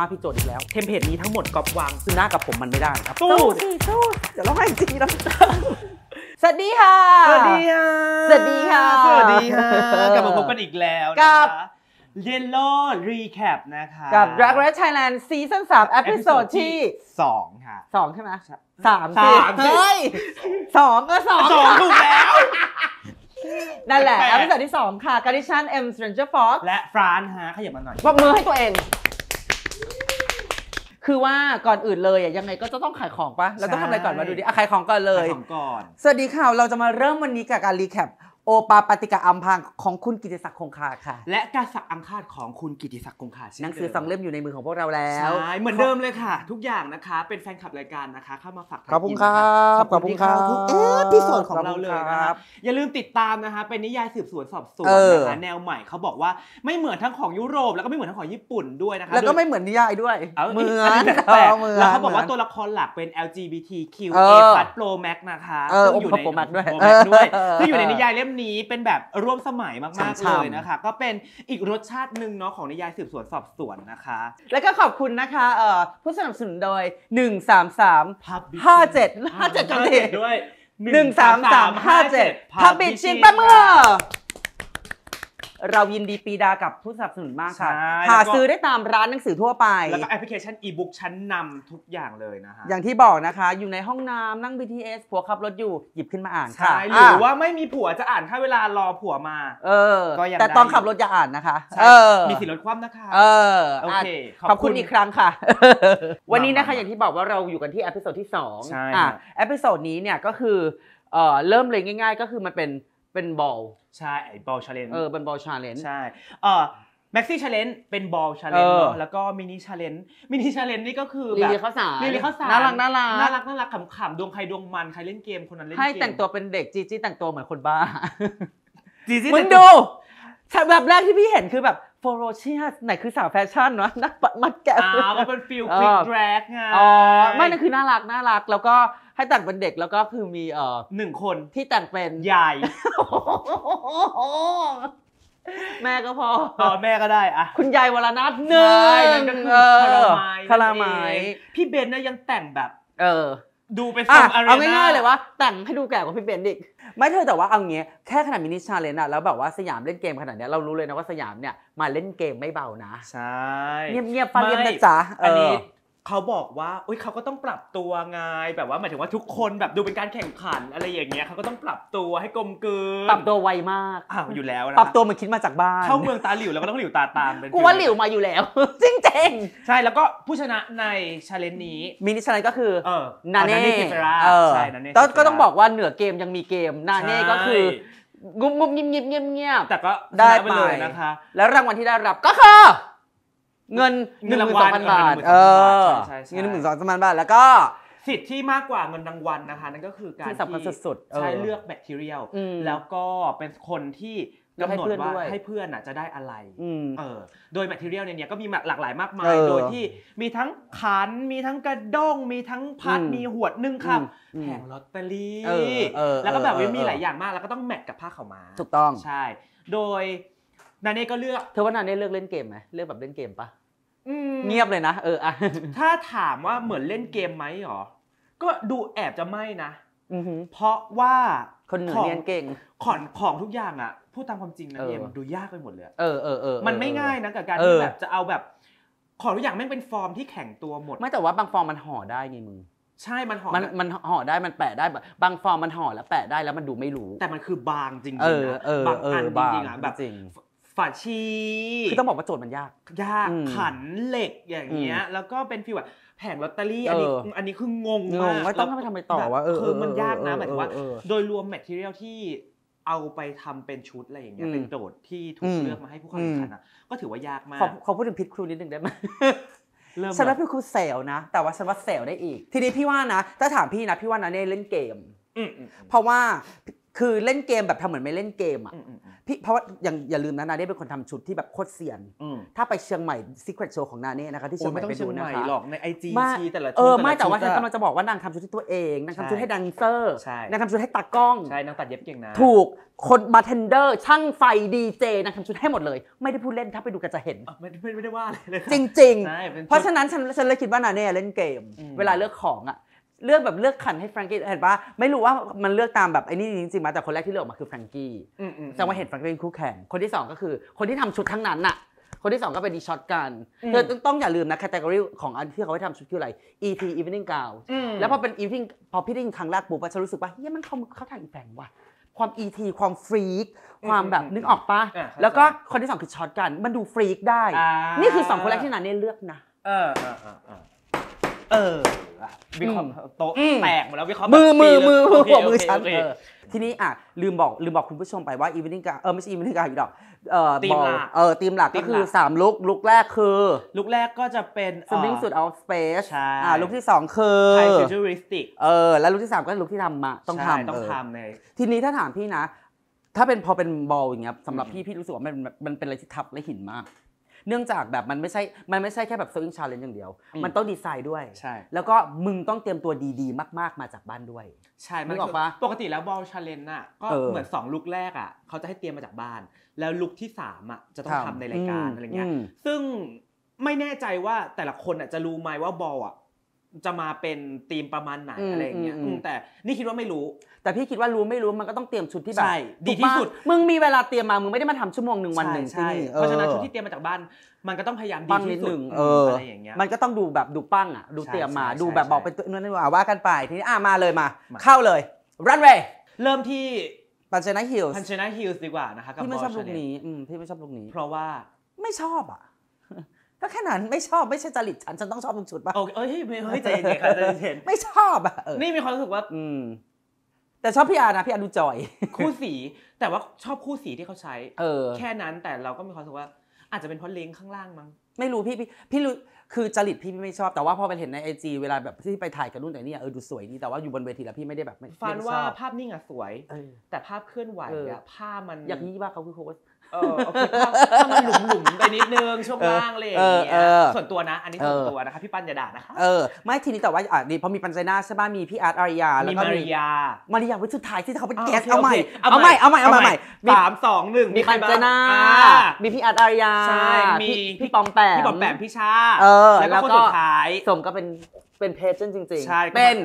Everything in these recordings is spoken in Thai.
าพี่โจทย์อีกแล้วเทมเพลตนี้ทั้งหมดก๊อปวางซึ่งหน้ากับผมมันไม่ได้ครับสู้สิสู้เดี๋ยวเราให้จริงนะสวัสดีค่ะ สวัสดีค่ะ สวัสดีค่ะ สวัสดีค่ะกลับมาพบกันอีกแล้วกับเยลโล่รีแคปนะคะกับ Drag Race Thailand ซีซั่นสามเอพิโซดที่สองค่ะสองใช่ไหมสามสามเฮ้ยสองก็สองสองถูกแล้ว นั่นแหละเอพิโซดที่ 2 ค่ะการิชันเอ็มสเตรนเจอร์ฟอกและฟรานฮะขยับมาหน่อยบอกมือให้ตัวเองคือว่าก่อนอื่นเลยยังไงก็จะต้องขายของปะเราต้องทำอะไรก่อนมาดูดิอขายของก่อนเลยขายของก่อนสวัสดีค่ะเราจะมาเริ่มวันนี้กับการรีแคปโอปาปฏิกะอัมพังของคุณกิติศักดิ์คงคาค่ะ และกาศักอังคาดของคุณกิติศักดิ์คงคาหนังสือสองเล่มอยู่ในมือของพวกเราแล้วใช่เหมือนเดิมเลยค่ะ ทุกอย่างนะคะ เป็นแฟนคลับรายการนะคะ เข้ามาฝากขอบคุณครับขอบคุณครับทุกเอพิโซดของเราเลยนะครับอย่าลืมติดตามนะคะ เป็นนิยายสืบสวนสอบสวนนะคะแนวใหม่เขาบอกว่าไม่เหมือนทั้งของยุโรป แล้วก็ไม่เหมือนทั้งของญี่ปุ่นด้วยนะคะแล้วก็ไม่เหมือนนิยายด้วยเหมือนแต่แล้วเขาบอกว่าตัวละครหลักเป็น LGBTQA+ Pro Max นะคะซึ่งอยู่ในโปรแม็กด้วยซึ่งอยู่ในนิยายเล่มนี้เป็นแบบร่วมสมัยมากๆเลยนะคะ ก็เป็นอีกรสชาตินึงเนาะของนิยายสืบสวนสอบสวนนะคะ แล้วก็ขอบคุณนะคะเอ่อ ผู้สนับสนุนโดย 133 57 57กันเล็ด้วย 13357พับบิชชิงประเมือเรายินดีปีดากับผู้สนับสนุนมากค่ะใช่หาซื้อได้ตามร้านหนังสือทั่วไป แล้วก็แอปพลิเคชันอีบุ๊กชั้นนำทุกอย่างเลยนะฮะ อย่างที่บอกนะคะ อยู่ในห้องน้ำนั่ง BTS ผัวขับรถอยู่หยิบขึ้นมาอ่านค่ะใช่ หรือว่าไม่มีผัวจะอ่านแค่เวลารอผัวมา เออก็ยังแต่ตอนขับรถอย่าอ่านนะคะเออมีสิทธิ์ลดความนะคะ เออ โอเค ขอบคุณอีกครั้งค่ะ วันนี้นะคะอย่างที่บอกว่าเราอยู่กันที่อพิโซดที่2ใช่คอ่ะอพิโซดนี้เนี่ยก็คือเออเริ่มเลยง่ายๆก็คือมันเป็นเป็นบอลใช่ไอ้บอลชาเลน์เออเป็นบอลชาเลน์ใช่เออแม็กซี่ชาเลน์เป็นบอลชาเลนเนาะแล้วก็มินิชาเลน์มินิชาเลน์นี่ก็คือแบบมีข้าวสารมีข้าวสารน่ารักน่ารักน่ารักน่ารักขำๆดวงใครดวงมัน ใครเล่นเกมคนนั้นเล่นเกมให้แต่งตัวเป็นเด็กจีจี้แต่งตัวเหมือนคนบ้าจีจี้มันดู แบบแรกที่พี่เห็นคือแบบโฟโรเชียสไหนคือสาวแฟชั่นวะนักปมัดแกะอ๋อมันเป็นฟิลคลิกแดรกไงอ๋อไม่นั่นคือน่ารักน่ารักแล้วก็ให้แต่งเป็นเด็กแล้วก็คือมีเอ่อหนึ่งคนที่แต่งเป็นยายแม่ก็พออแม่ก็ได้อะคุณยายวรนัทหนึ่งอคารามมยพี่เบนเนี่ยยังแต่งแบบ เออ ดูเป็นทรงอไรนะเอาง่ายๆเลยว่าแต่งให้ดูแก่กว่าพี่เบนอีกไม่เธอแต่ว่าเอาเงี้ยแค่ขนาดมินิชาเลนอะแล้วแบบว่าสยามเล่นเกมขนาดเนี้ยเรารู้เลยนะว่าสยามเนี่ยมาเล่นเกมไม่เบานะใช่เงียบๆฟังเงียบนะจ๊ะอันนี้เขาบอกว่าอุ้ยเขาก็ต้องปรับตัวไง แบบว่า หมายถึงว่าทุกคนแบบดูเป็นการแข่งขันอะไรอย่างเงี้ย เขาก็ต้องปรับตัวให้กลมกลืนปรับตัวไวมาก อ้าวอยู่แล้วนะ ปรับตัวมันคิดมาจากบ้านเข้าเมืองตาหลิวแล้วก็ต้องหลิวตาตามเป็นกูว่าหลิวมาอยู่แล้วจริงจงใช่แล้วก็ผู้ชนะในชาเลนจ์นี้มินิชาเลนจ์ก็คือนาเน่ใช่นาเน่ก็ต้องบอกว่าเหนือเกมยังมีเกมนาเน่ก็คืองุบงุบเงียบเงียบเงียบแต่ก็ได้ไปเลยนะคะ แล้วรางวัลที่ได้รับก็คือเงินหนึ่งหมื่นสองพันบาท เออเงินหนึ่งหมื่นสองพันบาทแล้วก็สิทธิ์ที่มากกว่าเงินรางวัลนะคะนั่นก็คือการที่สสุดใช้เลือกแบคทีเรียลแล้วก็เป็นคนที่กำหนดว่าให้เพื่อนจะได้อะไรเออโดยแมทเทียลเนี่ยก็มีหลากหลายมากมาย โดยที่มีทั้งขันมีทั้งกระด้งมีทั้งพัดมีหวดนึ่งคำแผงลอตเตอรี่แล้วก็แบบมีหลายอย่างมากแล้วก็ต้องแมทกับผ้าขาวม้าถูกต้องใช่ โดยนาเน่ก็เลือกเธอว่านาเน่เลือกเล่นเกมไหมเลือกแบบเล่นเกมปะเงียบเลยนะ เอออะถ้าถามว่าเหมือนเล่นเกมไหมหรอ ก็ดูแอบจะไม่นะเพราะว่าคนเหนือเรียนเก่งของของทุกอย่างอ่ะพูดตามความจริงนะเกมดูยากไปหมดเลยเออเออเออมันไม่ง่ายนะกับการที่แบบจะเอาแบบ ของทุกอย่างแม่งเป็นฟอร์มที่แข็งตัวหมด ไม่แต่ว่าบางฟอร์มมันห่อได้ไงมึงใช่มันห่อมันมันห่อได้มันแปะได้บางฟอร์มมันห่อแล้วแปะได้แล้วมันดูไม่รู้ แต่มันคือบางจริงๆนะบางอันจริงๆอ่ะแบบฝาชี คือต้องบอกว่าโจทย์มันยาก ยากขันเหล็กอย่างเงี้ย แล้วก็เป็นฟิวแบบแผงลอตเตอรี่ อันนี้ อันนี้คืองงมากว่าต้องไปทำไปต่อว่าเออคือมันยากนะหมายถึงว่า โดยรวมแมทเทียลที่เอาไปทำเป็นชุดอะไรอย่างเงี้ยเป็นโจทย์ที่ถูกเลือกมาให้ผู้เข้าแข่งขันนะก็ถือว่ายากมาก ขอพูดถึงพิทครูนิดนึงได้ไหมฉันว่าพี่ครูเซลนะ แต่ว่าฉันว่าเซลได้อีก ทีนี้พี่ว่านะ ถ้าถามพี่นะ พี่ว่านะเน่เล่นเกมเพราะว่าคือเล่นเกมแบบทำเหมือนไม่เล่นเกมอ่ะพี่เพราะว่าอย่างอย่าลืมนะนาเน่เป็นคนทำชุดที่แบบโคตรเสียน ถ้าไปเชียงใหม่ s e คร e t โชว์ของนาเน่นะคะที่เชียงใหม่ไปดูนะคะหรอก ในไอจีแต่ละชุดเออไม่แต่ว่าฉันกำลังจะบอกว่านางทำชุดที่ตัวเอง นางทำชุดให้ดันเซอร์ นางทำชุดให้ตากล้อง ใช่นางตัดเย็บเก่งนะถูกคนบาร์เทนเดอร์ช่างไฟดีเจนางทำชุดให้หมดเลย ไม่ได้พูดเล่นถ้าไปดูก็จะเห็นไม่ไม่ได้ว่าเลยจริง ๆ เพราะฉะนั้นฉันฉันเลยคิดว่านาเน่เล่นเกม เวลาเลือกของอ่ะเลือกแบบเลือกขันให้แฟรงกี้เห็นปะไม่รู้ว่ามันเลือกตามแบบไอ้นี่จริงๆมา แต่คนแรกที่เลือกออกมาคือแฟรงกี้แสดงว่าเห็นแฟรงกี้เป็นคู่แข่งคนที่สองก็คือคนที่ทำชุดทั้งนั้นน่ะคนที่สองก็เป็นดีช็อตกันเธอต้องอย่าลืมนะ แคตตากรีของอันที่เขาให้ทำชุดคืออะไร ET Evening Gown แล้วพอเป็น Evening พอพี่ดิ้งครั้งแรกปุ๊บฉันรู้สึกว่าเฮ้ยมันเขาเขาถ่ายแฝงว่ะความอีทีความฟรีกความแบบนึกออกปะแล้วก็คนที่สองคือช็อตกันมันดูฟรีกได้นี่คือสองคนแรกที่นันเนี่ยเลือกนะเออเออเออเออ วิเคราะห์โต๊ะแตกหมดแล้ววิเคราะห์มือมือ มือ มือ หัวมือฉัน เออ ทีนี้อ่ะลืมบอกลืมบอกคุณผู้ชมไปว่าอีเวนต์การเออ ไม่ใช่อีเวนต์การอีดอก เออทีมหลักเออทีมหลักก็คือ 3 ลุกลุกแรกคือ ลุกแรกก็จะเป็นซ w i m สุด g อ u i ฟส u t s อ่าลุกที่ 2 คือไทย f u t u r ิ s t เออแล้วลุกที่ 3 ก็ลุกที่ทำมาต้องทำต้องทำเลยทีนี้ถ้าถามพี่นะ ถ้าเป็นพอเป็นบอลอย่างเงี้ยสำหรับพี่พี่รู้สึกว่ามันมันเป็นอะไรที่ทับและหินมากเนื่องจากแบบมันไม่ใช่ มันไม่ใช่แค่แบบโซอิงชาเลนจ์อย่างเดียว มันต้องดีไซน์ด้วย ใช่ แล้วก็มึงต้องเตรียมตัวดีๆ มากๆ มาจากบ้านด้วย ใช่มันบอกว่าปกติแล้วบอลชาเลนจ์น่ะ ก็เหมือน2ลุกแรกอ่ะ เขาจะให้เตรียมมาจากบ้าน แล้วลุกที่3อ่ะ จะต้องทำในรายการอะไรเงี้ย ซึ่งไม่แน่ใจว่าแต่ละคนอ่ะจะรู้ไหมว่าบอลอ่ะจะมาเป็นธีมประมาณไหนอะไรอย่างเงี้ยแต่นี่คิดว่าไม่รู้ แต่พี่คิดว่ารู้ไม่รู้มันก็ต้องเตรียมชุดที่แบบดีที่สุด มึงมีเวลาเตรียมมา มึงไม่ได้มาทำชั่วโมงหนึ่งวันหนึ่งใช่เพราะฉะนั้นชุดที่เตรียมมาจากบ้าน มันก็ต้องพยายามดีที่สุดอะไรอย่างเงี้ยมันก็ต้องดูแบบดูปั้งอ่ะดูเตรียมมาดูแบบบอกเป็น่นน้่นี่อว่ากันไปทีนี้อ่ะมาเลยมาเข้าเลยรันเวย์เริ่มที่ปันเชนาฮิลส์ปันเชนาฮิลส์ดีกว่านะคะกับพี่ไม่ชอบลูกนี้พี่ไม่ชอบลูกนี้เพราะว่าไม่ชอบอ่ะก็แค่นั้นไม่ชอบไม่ใช่จริตฉันฉันต้องชอบตุงชุดป่ะโอ้ยเฮ้ยเฮ้ยใจเย็นๆค่ะใจเย็น ไม่ชอบอ่ะเออ นี่มีความรู้สึกว่าอืมแต่ชอบพี่อานะพี่อาดูจอย คู่สีแต่ว่าชอบคู่สีที่เขาใช้เออแค่นั้นแต่เราก็มีความรู้สึกว่า อาจจะเป็นเพราะเลงข้างล่างมั้งไม่รู้พี่พี่พี่รู้คือจริตพี่ไม่ชอบแต่ว่าพอไปเห็นในไอจีเวลาแบบที่ไปถ่ายกันนุ่นแต่นี่เออดูสวยดีแต่ว่าอยู่บนเวทีแล้วพี่ไม่ได้แบบไม่ฟันว่าภาพนิ่งอะสวยแต่ภาพเคลื่อนไหวอะผ้ามันอย่างนี้ว่าเขาคือโค้ชเออโอเคถ้ามันหลุมหลุมไปนิดนึงช่วงล่างเลอยเงียส่วนตัวนะอันนี้ส่วนตัวนะคะพี่ปั้นอย่าด่านะคะเออไม่ทีนี้แต่ว่าอ่ะดีพอมีปัญจนาใช่ไหมมีพี่อาร์ตอาริยาแล้วก็มีมาริยา มาริยาวันสุดท้ายที่เขาเป็นแกสเอาใหม่เอาใหม่เอาใหม่เอาใหม่สามสองหนึ่งมีปัญจนามีพี่อาร์ตอาริยาใช่มีพี่ปอมแปมพี่ปอมแปมพี่ชาเออแล้วก็สุดท้ายสมก็เป็นเป็นเพจจริงๆใช่เป็น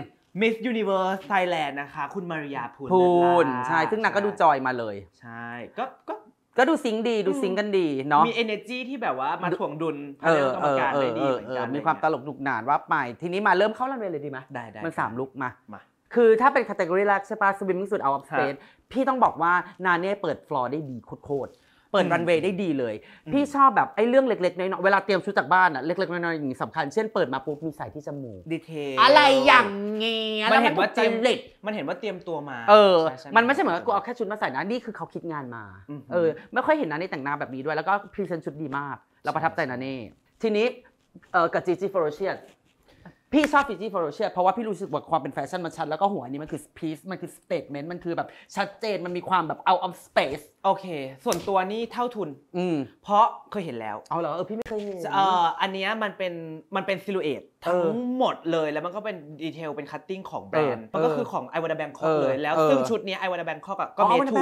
มิสยูนิเวอร์สไทยแลนด์นะคะคุณมาริยาพูนพูนใช่ซึ่งนางก็ดูจอยมาเลยใช่ก็ก็ก็ดูซิงดีดูซิงกันดีเนาะมี energy ที่แบบว่ามาถ่วงดุลเออกรรมการได้ดีเหมือนกันมีความตลกหนุกหนานว่าไปทีนี้มาเริ่มเข้ารันเวย์เลยดีไหมได้ได้มันสามลุกมา มา คือถ้าเป็นคาตเตกรีแรกใช่ป่ะสวิมมิ่งสุด เอาอัพสเตจพี่ต้องบอกว่านาเน่เปิดฟลอร์ได้ดีโคตรเปิดรันเวย์ได้ดีเลย พี่ชอบแบบ ไอ้เรื่องเล็ก ๆ น้อยๆเวลาเตรียมชุดจากบ้านอะเล็ก ๆ น้อยๆอย่างนี้สำคัญเช่นเปิดมาปุ๊บ มีสายที่จมูกดีเทลอะไรอย่างเงี้ยมันเห็นว่าเตรียมเล็กมันเห็นว่าเตรียมตัวมาเออ มันไม่ใช่เหมือนกูเอาแค่ชุดมาใส่นะ นี่คือเขาคิดงานมาเออไม่ค่อยเห็นนะในแต่งหน้าแบบนี้ด้วยแล้วก็พรีเซนต์ชุดดีมาก เราประทับใจนะเน่ทีนี้เออกับจีจีฟอร์เชียพี่ชอบฟิจิโฟโรเชียเพราะว่าพี่รู้สึกว่าความเป็นแฟชั่นมันชัดแล้วก็หัวนี้มันคือพีซมันคือสเตทเมนต์มันคือแบบชัดเจนมันมีความแบบเอาออฟสเปซโอเคส่วนตัวนี่เท่าทุนอืมเพราะเคยเห็นแล้วเอาเหรอเออพี่ไม่เคยเห็นเอออันนี้มันเป็นมันเป็นซิลูเอททั้งหมดเลยแล้วมันก็เป็นดีเทลเป็นคัตติ้งของแบรนด์มันก็คือของไอวานาแบงคอกเลยแล้วซึ่งชุดนี้ไอวานาแบงคอกก็เมทู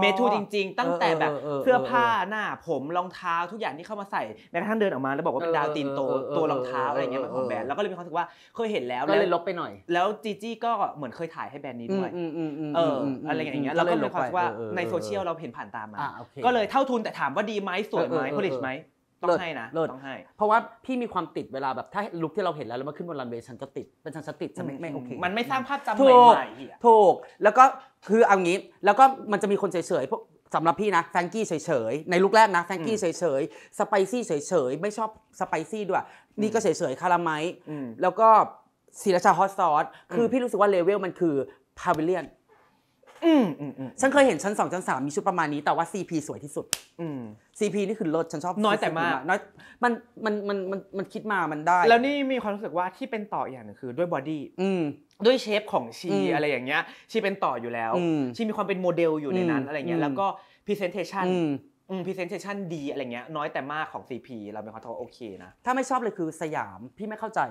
เมทูจริงๆ ตั้งแต่แบบเสื้อผ้าหน้าผมรองเท้าทุกอย่างที่เข้ามาใส่แม้กระทั่งเดินออกมาแล้วบอกว่าเป็นดาวตีนโตตัวรองเท้าอะไรเงี้ยมันของแบรนด์แล้วก็เลยมีความรู้สึกว่าเคยเห็นแล้วก็เลยลบไปหน่อย แล้วจีจี้ก็เหมือนเคยถ่ายให้แบรนด์นี้ด้วยเอออะไรอย่างเงี้ยแล้วก็มีความรู้สึกว่าในโซเชียลเราเห็นผ่านตามมา ก็เลยเท่าทุนแต่ถามว่าดีไหมสวยไหมพอลิชไหมต้องให้นะต้องให้เพราะว่าพี่มีความติดเวลาแบบถ้าลุคที่เราเห็นแล้วแล้วมาขึ้นบนรันเวย์ฉันก็ติด เป็นฉันติดฉันไม่โอเค มันไม่สร้างภาพจำใหม่ๆหีอถูก แล้วก็คือเอางี้แล้วก็มันจะมีคนเฉยๆพวกสำหรับพี่นะ แฟงกี้เฉย ๆ ในลุกแรกนะแฟงกี้เฉย ๆ สไปซี่เฉย ๆ ไม่ชอบสไปซี่ด้วยนี่ก็เฉย ๆ คาราไมทมแล้วก็ศิราชาฮอตซอสคือพี่รู้สึกว่าเลเวลมันคือพาวิเลียนอืมอืมอืมฉันเคยเห็นชั้นสองชั้นสามมีชุดประมาณนี้แต่ว่า CP สวยที่สุดอืม CP นี่คือรถฉันชอบน้อยแต่มากน้อยมันมันมันมันมันคิดมามันได้ แล้วนี่มีความรู้สึกว่าที่เป็นต่ออย่างหนึงคือด้วยบอดี้อืมด้วยเชฟของชีอะไรอย่างเงี้ยชีเป็นต่ออยู่แล้วชีมีความเป็นโมเดลอยู่ในนั้นอะไรเงี้ยแล้วก็พรีเซนเทชันอืมพรีเซนเทชันดีอะไรเงี้ยน้อยแต่มากของ CP เราเป็นความรู้สึกโอเคนะถ้าไม่ชอบเลยคือสยามพี่ไม่เข้าใจ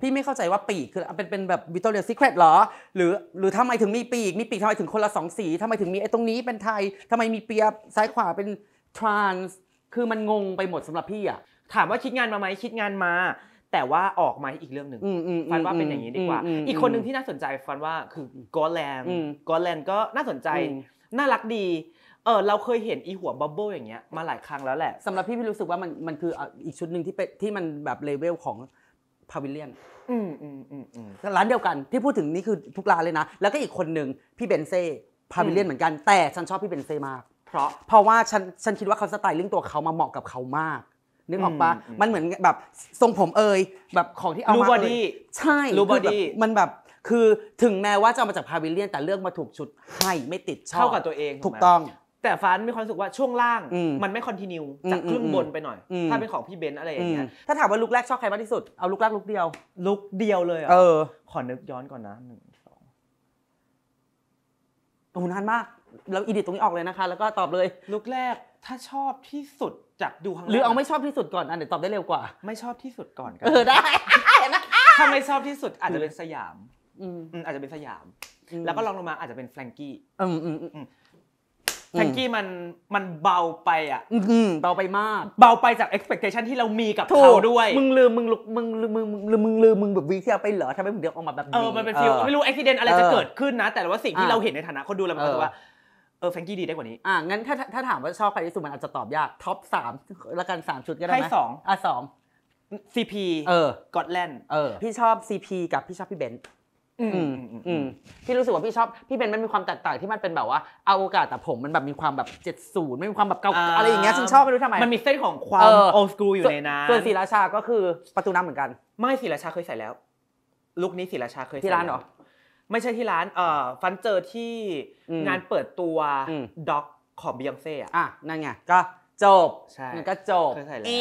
พี่ไม่เข้าใจว่าปีก คือเป็นเป็นแบบวิตตอเรียซีเครตหรอ หรือ หรือทำไมถึงมีปีก มีปีกทำไมถึงคนละสองสีทำไมถึงมีไอ้ตรงนี้เป็นไทยทำไมมีเปียซ้ายขวาเป็นทรานส์คือมันงงไปหมดสำหรับพี่อ่ะถามว่าคิดงานมาไหมคิดงานมา แต่ว่าออกมาอีกเรื่องหนึ่งฟันว่าเป็นอย่างนี้ดีกว่า อีกคนหนึ่งที่น่าสนใจฟันว่าคือกอลแลนกอลแลนก็น่าสนใจน่ารักดีเออเราเคยเห็นอีหัวบับเบิ้ลอย่างเงี้ยมาหลายครั้งแล้วแหละสำหรับพี่พี่รู้สึกว่ามันมันคืออีกชุดหนึ่งที่เป็นที่มันแบบเลเวลของพาวิเลียนอืมอืมอร้านเดียวกันที่พูดถึงนี่คือทุกร้านเลยนะ แล้วก็อีกคนหนึ่งพี่เบนเซ่พาวิเลียนเหมือนกัน แต่ฉันชอบพี่เบนเซ่มาก เพราะเพราะว่าฉันฉันคิดว่าเขาสไตล์ลิ่งตัวเขามาเหมาะกับเขามากนึกออกปะมันเหมือนแบบทรงผมเอ่ยแบบของที่เอามาเอยใช่รูบอดี้มันแบบคือถึงแม้ว่าจะมาจากพาวิเลียนแต่เลือกมาถูกชุดให้ไม่ติดชอบเข้ากับตัวเองถูกต้องแต่ฟ้านมีความรู้สึกว่าช่วงล่างมันไม่คอนติเนียจากครึ่งบนไปหน่อยถ้าเป็นของพี่เบนอะไรอย่างเงี้ยถ้าถามว่าลุกแรกชอบใครมากที่สุดเอาลุกแรกลุกเดียวลุกเดียวเลยเออขอนึกย้อนก่อนนะหนึ่งสองโอ้นานมากเราอีดิตตรงนี้ออกเลยนะคะ แล้วก็ตอบเลย ลุกแรก ถ้าชอบที่สุดจากดูข้างหรือเอาไม่ชอบที่สุดก่อน อันเดี๋ยวตอบได้เร็วกว่าไม่ชอบที่สุดก่อนก็ได้ถ้าไม่ชอบที่สุดอาจจะเป็นสยามอืมอาจจะเป็นสยามแล้วก็ลองลงมาอาจจะเป็นแฟรงกี้ออืืมมแทักกี้มันมันเบาไปอ่ะเบาไปมาก เบาไปจากเ็กซ์ปีเคชันที่เรามีกับเขาด้วย มึงลืม มึงลุกมึงลืม มึงลืม มึงลืมมึงแบบวิเทียไปเหรอทำไมมึงเดือกออกมาแบบนี้เออมันเป็นฟิลไม่รู้อุบิเหตุอะไรจะเกิดขึ้นนะ แต่ว่าสิ่งที่เราเห็นในฐานะคนดูเราเป็นว่าเออแฟงกี้ดีได้กว่านี้ อ่างั้นถ้าถ้าถามว่าชอบใครที่สุดมันอาจจะตอบยากท็อปสามละกันสามชุดก็ได้ไหมให้สองอ่ะสองซีพีเออกอตแลนด์เออพี่ชอบซีพีกับพี่ชอบพี่เบนซ์อืมพี่รู้สึกว่าพี่ชอบพี่เป็นมันมีความแตกต่างที่มันเป็นแบบว่าเอาโอกาสแต่ผมมันแบบมีความแบบเจ็ดศูนย์ไม่มีความแบบเก่าอะไรอย่างเงี้ยฉันชอบไม่รู้ทำไมมันมีเส้นของความโอสกูอยู่ในนั้นส่วนศีราชาก็คือประตูน้ำเหมือนกัน ไม่ศีราชาเคยใส่แล้ว ลุคนี้ศีราชาเคยที่ร้านเหรอไม่ใช่ที่ร้านเอ่อฟันเจอที่ งานเปิดตัวด็อกของบียงเซ่ออ่ะนั่นไงก็จบใช่ก็จบเคยใส่แล้ว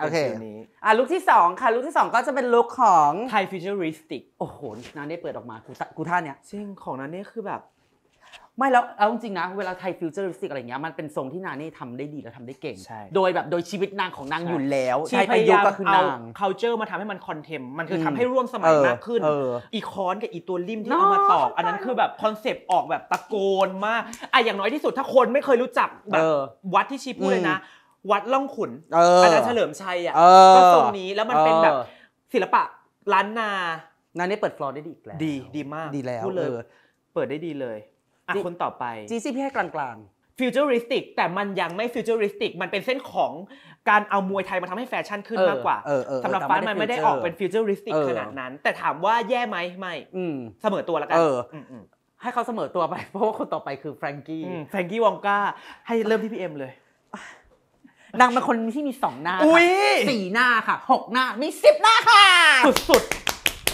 โอเคนี้อ่ะลุคที่ 2 ค่ะลุคที่ 2 ก็จะเป็นลุคของไทยฟิวเจอริสติกโอ้โห นานได้เปิดออกมากูกูท่าเนี้ยซึ่งของนั้นนี่คือแบบ ไม่แล้วเอาจริงนะเวลาไทยฟิวเจอริสติกอะไรเงี้ยมันเป็นทรงที่นางนี่ทำได้ดีแล้วทำได้เก่ง โดยแบบโดยชีวิตนางของนางอยู่แล้วใช้พยายามเอาเคนาเ c อร์มาทำให้มันคอนเทมมันคือทำให้ร่วมสมัยมากขึ้นอีคอนกับอีตัวริมที่เอามาตอกอันนั้นคือแบบคอนเซปต์ออกแบบตะโกนมากอ่ะอย่างน้อยที่สุดถ้าคนไม่เคยรู้จักแบบวัดที่ชีพูดเลยนะวัดล่องขุนอาจารย์เฉลิมชัยอ่ะก็ทรงนี้ แล้วมันเป็นแบบ ศิลปะล้านนานานี่เปิดฟลอร์ได้ดีอีกแล้ว ดีดีมากดีแล้วพูดเลย เปิดได้ดีเลยอ่ะคนต่อไปจีซี่พี่ให้กลางๆฟิวเจอริสติกแต่มันยังไม่ฟิวเจอริสติกมันเป็นเส้นของการเอามวยไทยมาทำให้แฟชั่นขึ้นมากกว่า สำหรับฟ้ามันไม่ได้ออกเป็นฟิวเจอริสติกขนาดนั้น แต่ถามว่าแย่ไหมไม่เสมอตัวแล้วกันให้เขาเสมอตัวไปเพราะว่าคนต่อไปคือแฟรงกี้แฟรงกี้วองกาให้เริ่มที่พี่เอ็มเลยนางเป็นคนที่มีสองหน้าสี่หน้าค่ะหกหน้า มีสิบหน้าค่ะ สุด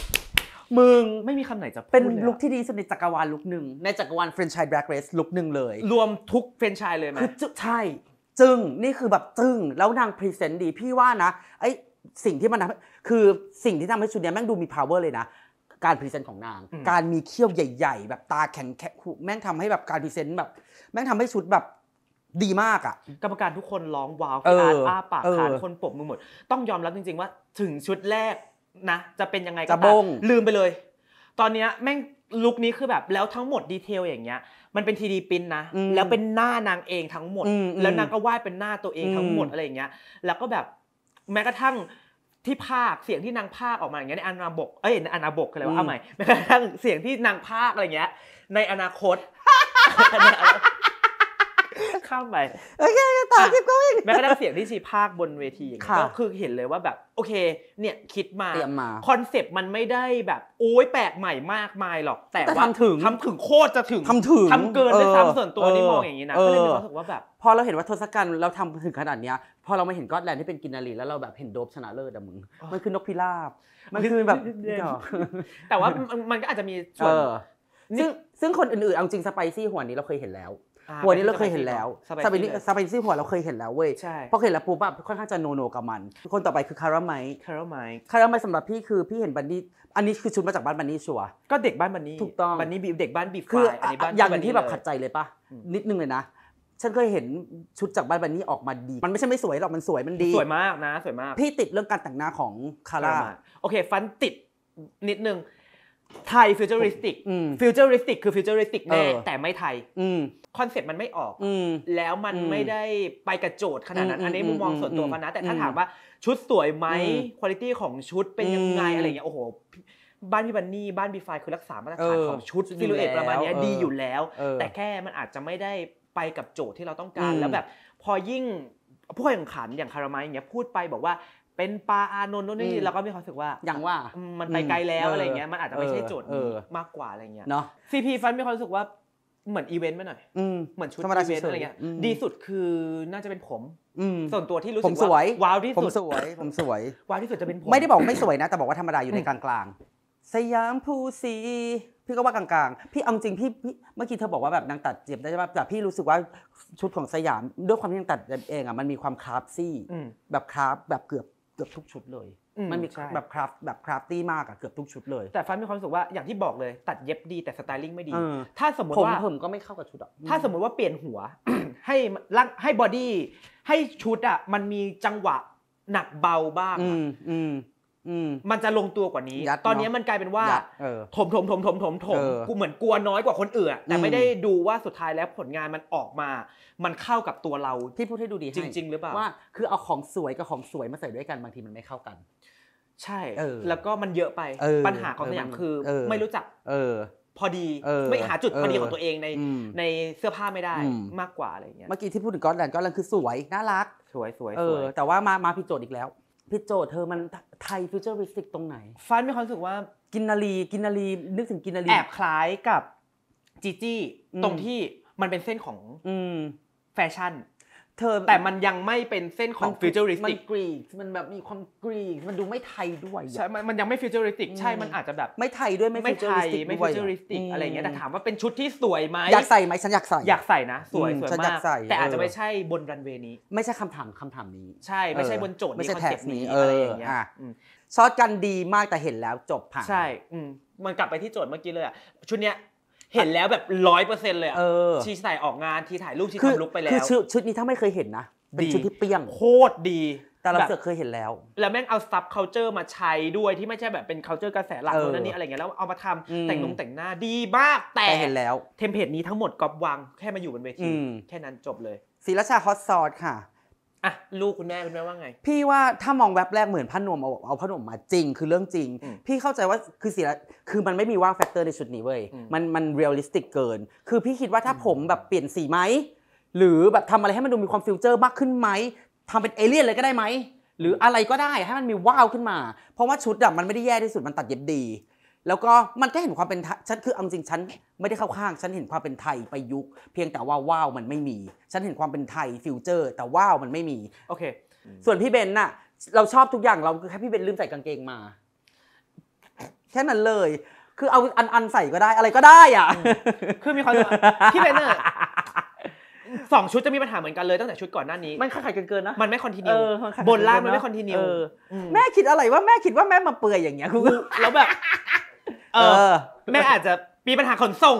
ๆมึงไม่มีคำไหนจะเป็นลุคที่ดีสุดในจักรวาลลุคหนึ่งในจักรวาลเฟรนช์ชายแบล็กเรสลุคหนึ่งเลย รวมทุกเฟรนไชายเลยไหมคือใช่ จึงนี่คือแบบจึงแล้วนางพรีเซนต์ดีพี่ว่านะไอสิ่งที่มันคือสิ่งที่ทำให้ชุดนี้แม่งดูมี power เลยนะ การพรีเซนต์ของนางการมีเขี้ยวใหญ่ ๆ แบบตาแข็งแข็งแม่งทำให้แบบการพรีเซนต์แบบแม่งทำให้ชุดแบบดีมากอ่ะกรรมการทุกคนร้องว้าวคารอ้าปากขานคนปบมือหมด ต้องยอมรับจริงๆว่า ถึงชุดแรกนะ จะเป็นยังไงก็ตามลืมไปเลย ตอนเนี้ยแม่งลุคนี้คือแบบแล้วทั้งหมดดีเทลอย่างเงี้ยมันเป็นทีดีปินนะ แล้วเป็นหน้านางเองทั้งหมดแล้วนางก็วาเป็นหน้าตัวเองทั้งหมดอะไรอย่างเงี้ย แล้วก็แบบแม้กระทั่งที่ภาคเสียงที่นางภาคออกมาอย่างเงี้ยในอนาบกเอ้ยในอนาบกอะไรวะเอาใหม่แม้กระทั่งเสียงที่นางภาคอะไรเงี้ย ในอนาคตข้ามไปโอเคต่อคลิปก็อีกแม้กระทั่งเสียงที่ชีพากบนเวทีก็คือเห็นเลยว่าแบบโอเคเนี่ย คิดมา คอนเซปต์มันไม่ได้แบบโอ้ยแปลกใหม่มากมายหรอกแต่ทำถึงทำถึงโคตรจะถึงทำถึงทำเกินเลยตาำส่วนตัวนี่มองอย่างนี้นะก็เลยรู้สึกว่าแบบพอเราเห็นว่าทศกัณฐ์เราทำถึงขนาดเนี้ยพอเรามาเห็นก็อดแลนด์ที่เป็นกินนารีแล้วเราแบบเห็นโดบชนะเลิศอะมึงมันคือนกพิราบมันคือแบบ แต่ว่ามันก็อาจจะมีส่วนซึ่งซึ่งคนอื่นๆเอาจริงสไปซี่หัวนี้เราเคยเห็นแล้วหัวนี้เราเคยเห็นแล้วสไปนี่สไปนี่หัวเราเคยเห็นแล้วเว้ยพอเห็นแล้วปุ๊บแบบค่อนข้างจะโนโนกับมันคนต่อไปคือคาราไมคาราไมคาราไมสำหรับพี่คือพี่เห็นบันนี่อันนี้คือชุดมาจากบ้านบันนี่ชัวก็เด็กบ้านบันนี่ถูกต้องบันนี่บีเด็กบ้านบีบคืออย่างที่แบบขัดใจเลยป่ะนิดนึงเลยนะฉันเคยเห็นชุดจากบ้านบันนี่ออกมาดี มันไม่ใช่ไม่สวยหรอกมันสวยมันดีสวยมากนะสวยมากพี่ติดเรื่องการแต่งหน้าของคาราโอเค ฟันติดนิดนึงไทยฟิวเจอริสติกฟิวเจอริสติกคือฟิวเจอริสติกแน่แต่ไม่ไทยคอนเซ็ปต์มันไม่ออก แล้วมันไม่ได้ไปกระโจดขนาดนั้น อันนี้มุมมองส่วนตัวนะ แต่ถ้าถามว่าชุดสวยไหมคุณภาพของชุดเป็นยังไงอะไรเงี้ยโอ้โหบ้านพี่บันนี่ บ้านบีไฟคือรักษามาตรฐานของชุดซิลูเอตประมาณนี้ดีอยู่แล้ว แต่แค่มันอาจจะไม่ได้ไปกับโจทย์ที่เราต้องการแล้วแบบ พอยิ่งผู้แข่งขันอย่างคารามายอย่างเงี้ยพูดไปบอกว่าเป็นปลาอานนท์นี่เราก็มีความรู้สึกว่าอย่างว่ามันไปไกลแล้วอะไรเงี้ยมันอาจจะไม่ใช่จุดมากกว่าอะไรเงี้ยเนาะซีพีฟันมีความรู้สึกว่าเหมือนอีเวนต์ไปหน่อยเหมือนชุดอีเวนต์อะไรเงี้ยดีสุดคือน่าจะเป็นผมส่วนตัวที่รู้สึกว่าว้าวที่สุดผมสวยผมสวย ว้าวที่สุดจะเป็นผมไม่ได้บอกไม่สวยนะแต่บอกว่าธรรมดาอยู่ในกลางๆ สยามภูสีพี่ก็ว่ากลางๆพี่เอาจริงพี่เมื่อกี้เธอบอกว่าแบบนางตัดเจ็บได้ใช่ป่ะแต่พี่รู้สึกว่าชุดของสยามด้วยความที่นางตัดเองอ่ะมันมีความคราฟซี่แบบคราฟแบบเกือบกือบทุกชุดเลย มันมีแบบคราฟแบบคราฟตี้มากอะเกือบทุกชุดเลย แต่ฟ้นมีความรู้สึกว่าอย่างที่บอกเลย ตัดเย็บดีแต่สไตลิ่งไม่ดี ถ้าสมมติว่าผมผมก็ไม่เข้ากับชุดอะถ้าสมมติว่าเปลี่ยนหัว ให้ร่างให้บอดี้ให้ชุดอะมันมีจังหวะหนักเบาบ้างมันจะลงตัวกว่านี้ ตอนนี้มันกลายเป็นว่าถมถมถมถมถมถมกูเหมือนกลัวน้อยกว่าคนอื่นแต่ไม่ได้ดูว่าสุดท้ายแล้วผลงานมันออกมา มันเข้ากับตัวเราที่พูดให้ดูดีจริงงหรือเปล่าว่าคือเอาของสวยกับของสวยมาใส่ด้วยกันบางทีมันไม่เข้ากัน ใช่แล้วก็มันเยอะไปปัญหาของอย่างคือ ไม่รู้จักเออพอดีไม่หาจุดพอดีของตัวเองในในเสื้อผ้าไม่ได้มากกว่าอะไรเงี้ยเมื่อกี้ที่พูดถึงก้อนแลนก้อนแลนคือสวยน่ารัก สวยสวยแต่ว่ามามาผิดโจทย์อีกแล้วผิดโจทย์เธอมันไทย ฟิวเจอริสติกตรงไหน ฟันมีความรู้สึกว่ากินนารีกินนารีนึกถึงกินนารีแอบคล้ายกับจีจี้ตรงที่มันเป็นเส้นของแฟชั่นเธอแต่มันยังไม่เป็นเส้นของฟิวเจอริสติก มันกรีกมันแบบมีความกรีกมันดูไม่ไทยด้วยใช่มันยังไม่ฟิวเจอริสติก ใช่ มันอาจจะแบบ ไม่ไทยด้วยไม่ฟิวเจอริสติกไม่ฟิวเจอริสติกอะไรเงี้ย แต่ถามว่าเป็นชุดที่สวยไหมอยากใส่ไหมฉันอยากใส่ อยากใส่นะสวยสวยมาก แต่อาจจะไม่ใช่บนรันเวย์นี้ ไม่ใช่คำถามคำถามนี้ ใช่ไม่ใช่บนโจทย์ไม่ใช่แท็กนี้อะไรอย่างเงี้ยซอสกันดีมากแต่เห็นแล้วจบผ่านใช่มันกลับไปที่โจทย์เมื่อกี้เลยอ่ะชุดเนี้ยเห็นแล้วแบบร้อยเปอร์เซ็นต์เลยอะเออชีใส่ออกงานทีถ่ายรูปชีทำลุกไปแล้วคือชุดนี้ถ้าไม่เคยเห็นนะ เป็นชุดที่เปี้ยงโคตรดี แต่เราเอเคยเห็นแล้ว แล้วแม่งเอาซับเคาเจอร์มาใช้ด้วยที่ไม่ใช่แบบเป็นเคาเจอร์กระแสหลักตรงนั้นนี่อะไรเงี้ย แล้ว เอามาทำแต่งนงแต่งหน้าดีมาก แต่เห็นแล้ว เทมเพลตนี้ทั้งหมดก๊อปวางแค่มาอยู่บนเวทีแค่นั้นจบเลยศิลชาฮอตซอสค่ะอ่ะลูกคุณแม่คุณแม่ว่าไง พี่ว่าถ้ามองแว็บแรกเหมือนผ้านวมเอาเอาผ้านวมมาจริงคือเรื่องจริง พี่เข้าใจว่าคือสีคือมันไม่มีว่าแฟกเตอร์ในชุดนี้เว้ย มันมันเรียลลิสติกเกิน คือพี่คิดว่าถ้าผมแบบเปลี่ยนสีไหม หรือแบบทำอะไรให้มันดูมีความฟิลเจอร์มากขึ้นไหมทำเป็นเอเลี่ยนเลยก็ได้ไหม หรืออะไรก็ได้ ให้มันมีว้าวขึ้นมา เพราะว่าชุดอะมันไม่ได้แย่ที่สุดมันตัดเย็บดีแล้วก็มันก็เห็นความเป็นฉันคือเอาจริงฉันไม่ได้เข้าข้าง ฉันเห็นความเป็นไทยไปยุค เพียงแต่ว่าว้าวมันไม่มี ฉันเห็นความเป็นไทยฟิวเจอร์ แต่ว้าวมันไม่มี โอเค ส่วนพี่เบนน่ะ เราชอบทุกอย่างเราคือแค่พี่เบนลืมใส่กางเกงมา แค่นั้นเลย คือเอาอันอันใส่ก็ได้อะไรก็ได้อ่ะคือมีความพี่เบนน่ะสองชุดจะมีปัญหาเหมือนกันเลยตั้งแต่ชุดก่อนหน้านี้ มันขัดกันเกินนะ มันไม่คอนติเนียบนล่างมันไม่คอนติเนียแม่คิดอะไรว่าแม่คิดว่าแม่มาเปื่อยอย่างเงี้ยคือแล้วแบบเออแม่อาจจะมีปัญหาขนส่ง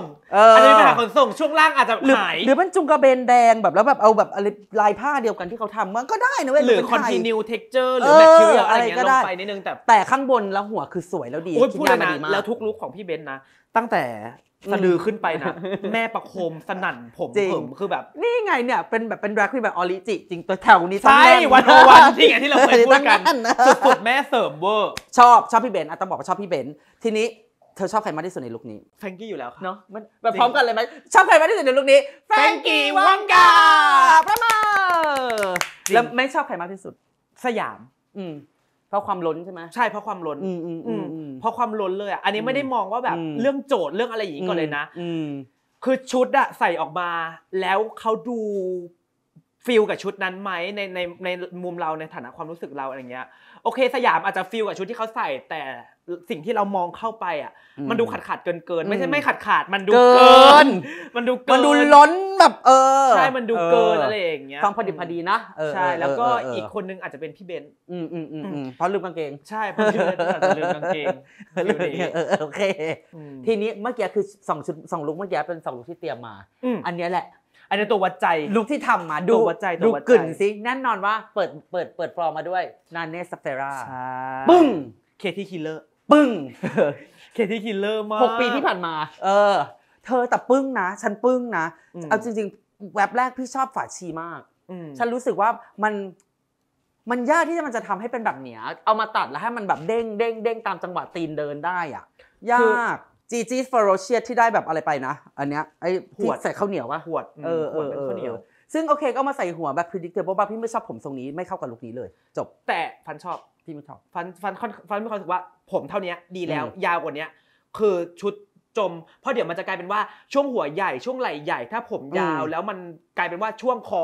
อาจจะมีปัญหาขนส่งช่วงล่างอาจจะหายหรือมันจุงกระเบนแดงแบบแล้วแบบเอาแบบอะไรลายผ้าเดียวกันที่เขาทำมันก็ได้นะเว้ยหรือคอนติเนียลเท็กเจอร์หรือแมทเทียลอะไรเงี้ยไปนิดนึงแต่แต่ข้างบนแล้วหัวคือสวยแล้วดีพูดเลยนะแล้วทุกลุคของพี่เบนนะ ตั้งแต่สะดือขึ้นไปนะแม่ประโคมสนั่นผมผมคือแบบ นี่ไงเนี่ย เป็นแบบเป็นแร็คที่แบบออริจิจริงตัวแถวนี้ใช่วันวันที่ไงที่เราเคยพูดกันสุดแม่เสริมเวอร์ชอบชอบพี่เบนอ่ะต้องบอกว่าชอบพี่เบนทีนี้เธอชอบใครมากที่สุดในลุคนี้ แฟงกี้อยู่แล้วค่ะเนาะมันแบบพร้อมกันเลยไหมชอบใครมากที่สุดในลุคนี้ แฟงกี้วังกาประมาแล้วไม่ชอบใครมากที่สุด สยาม อืมเพราะความล้นใช่ไหมใช่เพราะความล้นอืมอืมอืมเพราะความล้นเลยอ่ะอันนี้ไม่ได้มองว่าแบบเรื่องโจทย์เรื่องอะไรอย่างนี้ก่อนเลยนะอืม คือชุดอะใส่ออกมา แล้วเขาดูฟิลกับชุดนั้นไหมในในในมุมเราในฐานะความรู้สึกเราอะไรเงี้ยโอเค สยามอาจจะฟิลกับชุดที่เขาใส่แต่สิ่งที่เรามองเข้าไปอ่ะ มันดูขาดขาดเกินเกินไม่ใช่ไม่ขาดขาดมันดูเกินมันดูเกินมันดูล้นแบบเออ ใช่มันดูเกินอะไรอย่างเงี้ยวางพอดีพอดีนะใช่แล้วก็อีกคนนึงอาจจะเป็นพี่เบนอืมอืมอืมเพราะลืมกางเกงใช่เพราะลืมลืมกางเกงลืมโอเคทีนี้เมื่อกี้คือสองชุดสองลุกเมื่อกี้เป็นสองลุกที่เตรียมมาอันนี้แหละ อันนี้ตัววัดใจลุกที่ทำมาดูวัดใจดูกลิ่นสิ แน่นอนว่า เปิดเปิดเปิดฟลอร์มาด้วยนานเนสเตราปึ้งเคที่คิลเลอร์ปึ้งเคที่คิลเลอร์มากหกปีที่ผ่านมา เออ เธอแต่ปึ้งนะ ฉันปึ้งนะ เอาจริง ๆ แว็บแรกพี่ชอบฝาชีมากฉันรู้สึกว่ามันมันยากที่จะมันจะทำให้เป็นแบบเนี้ย เอามาตัดแล้วให้มันแบบเด้งเด้งเด้งตามจังหวะตีนเดินได้อ่ะยาก จีจีฟอโรเชียที่ได้แบบอะไรไปนะ อันเนี้ยไอ้หัวใส่ข้าวเหนียววะหัวเออเออเออซึ่งโอเคก็มาใส่หัวแบบ predictable บ้าพี่ไม่ชอบผมทรงนี้ไม่เข้ากับลุคนี้เลยจบแต่ฟันชอบพี่ไม่ชอบฟันฟันฟันไม่ค่อยรู้สึกว่าผมเท่านี้ดีแล้ว ยาวกว่านี้คือชุดจมเพราะเดี๋ยวมันจะกลายเป็นว่าช่วงหัวใหญ่ช่วงไหล่ใหญ่ ถ้าผมยาวแล้วมันกลายเป็นว่าช่วงคอ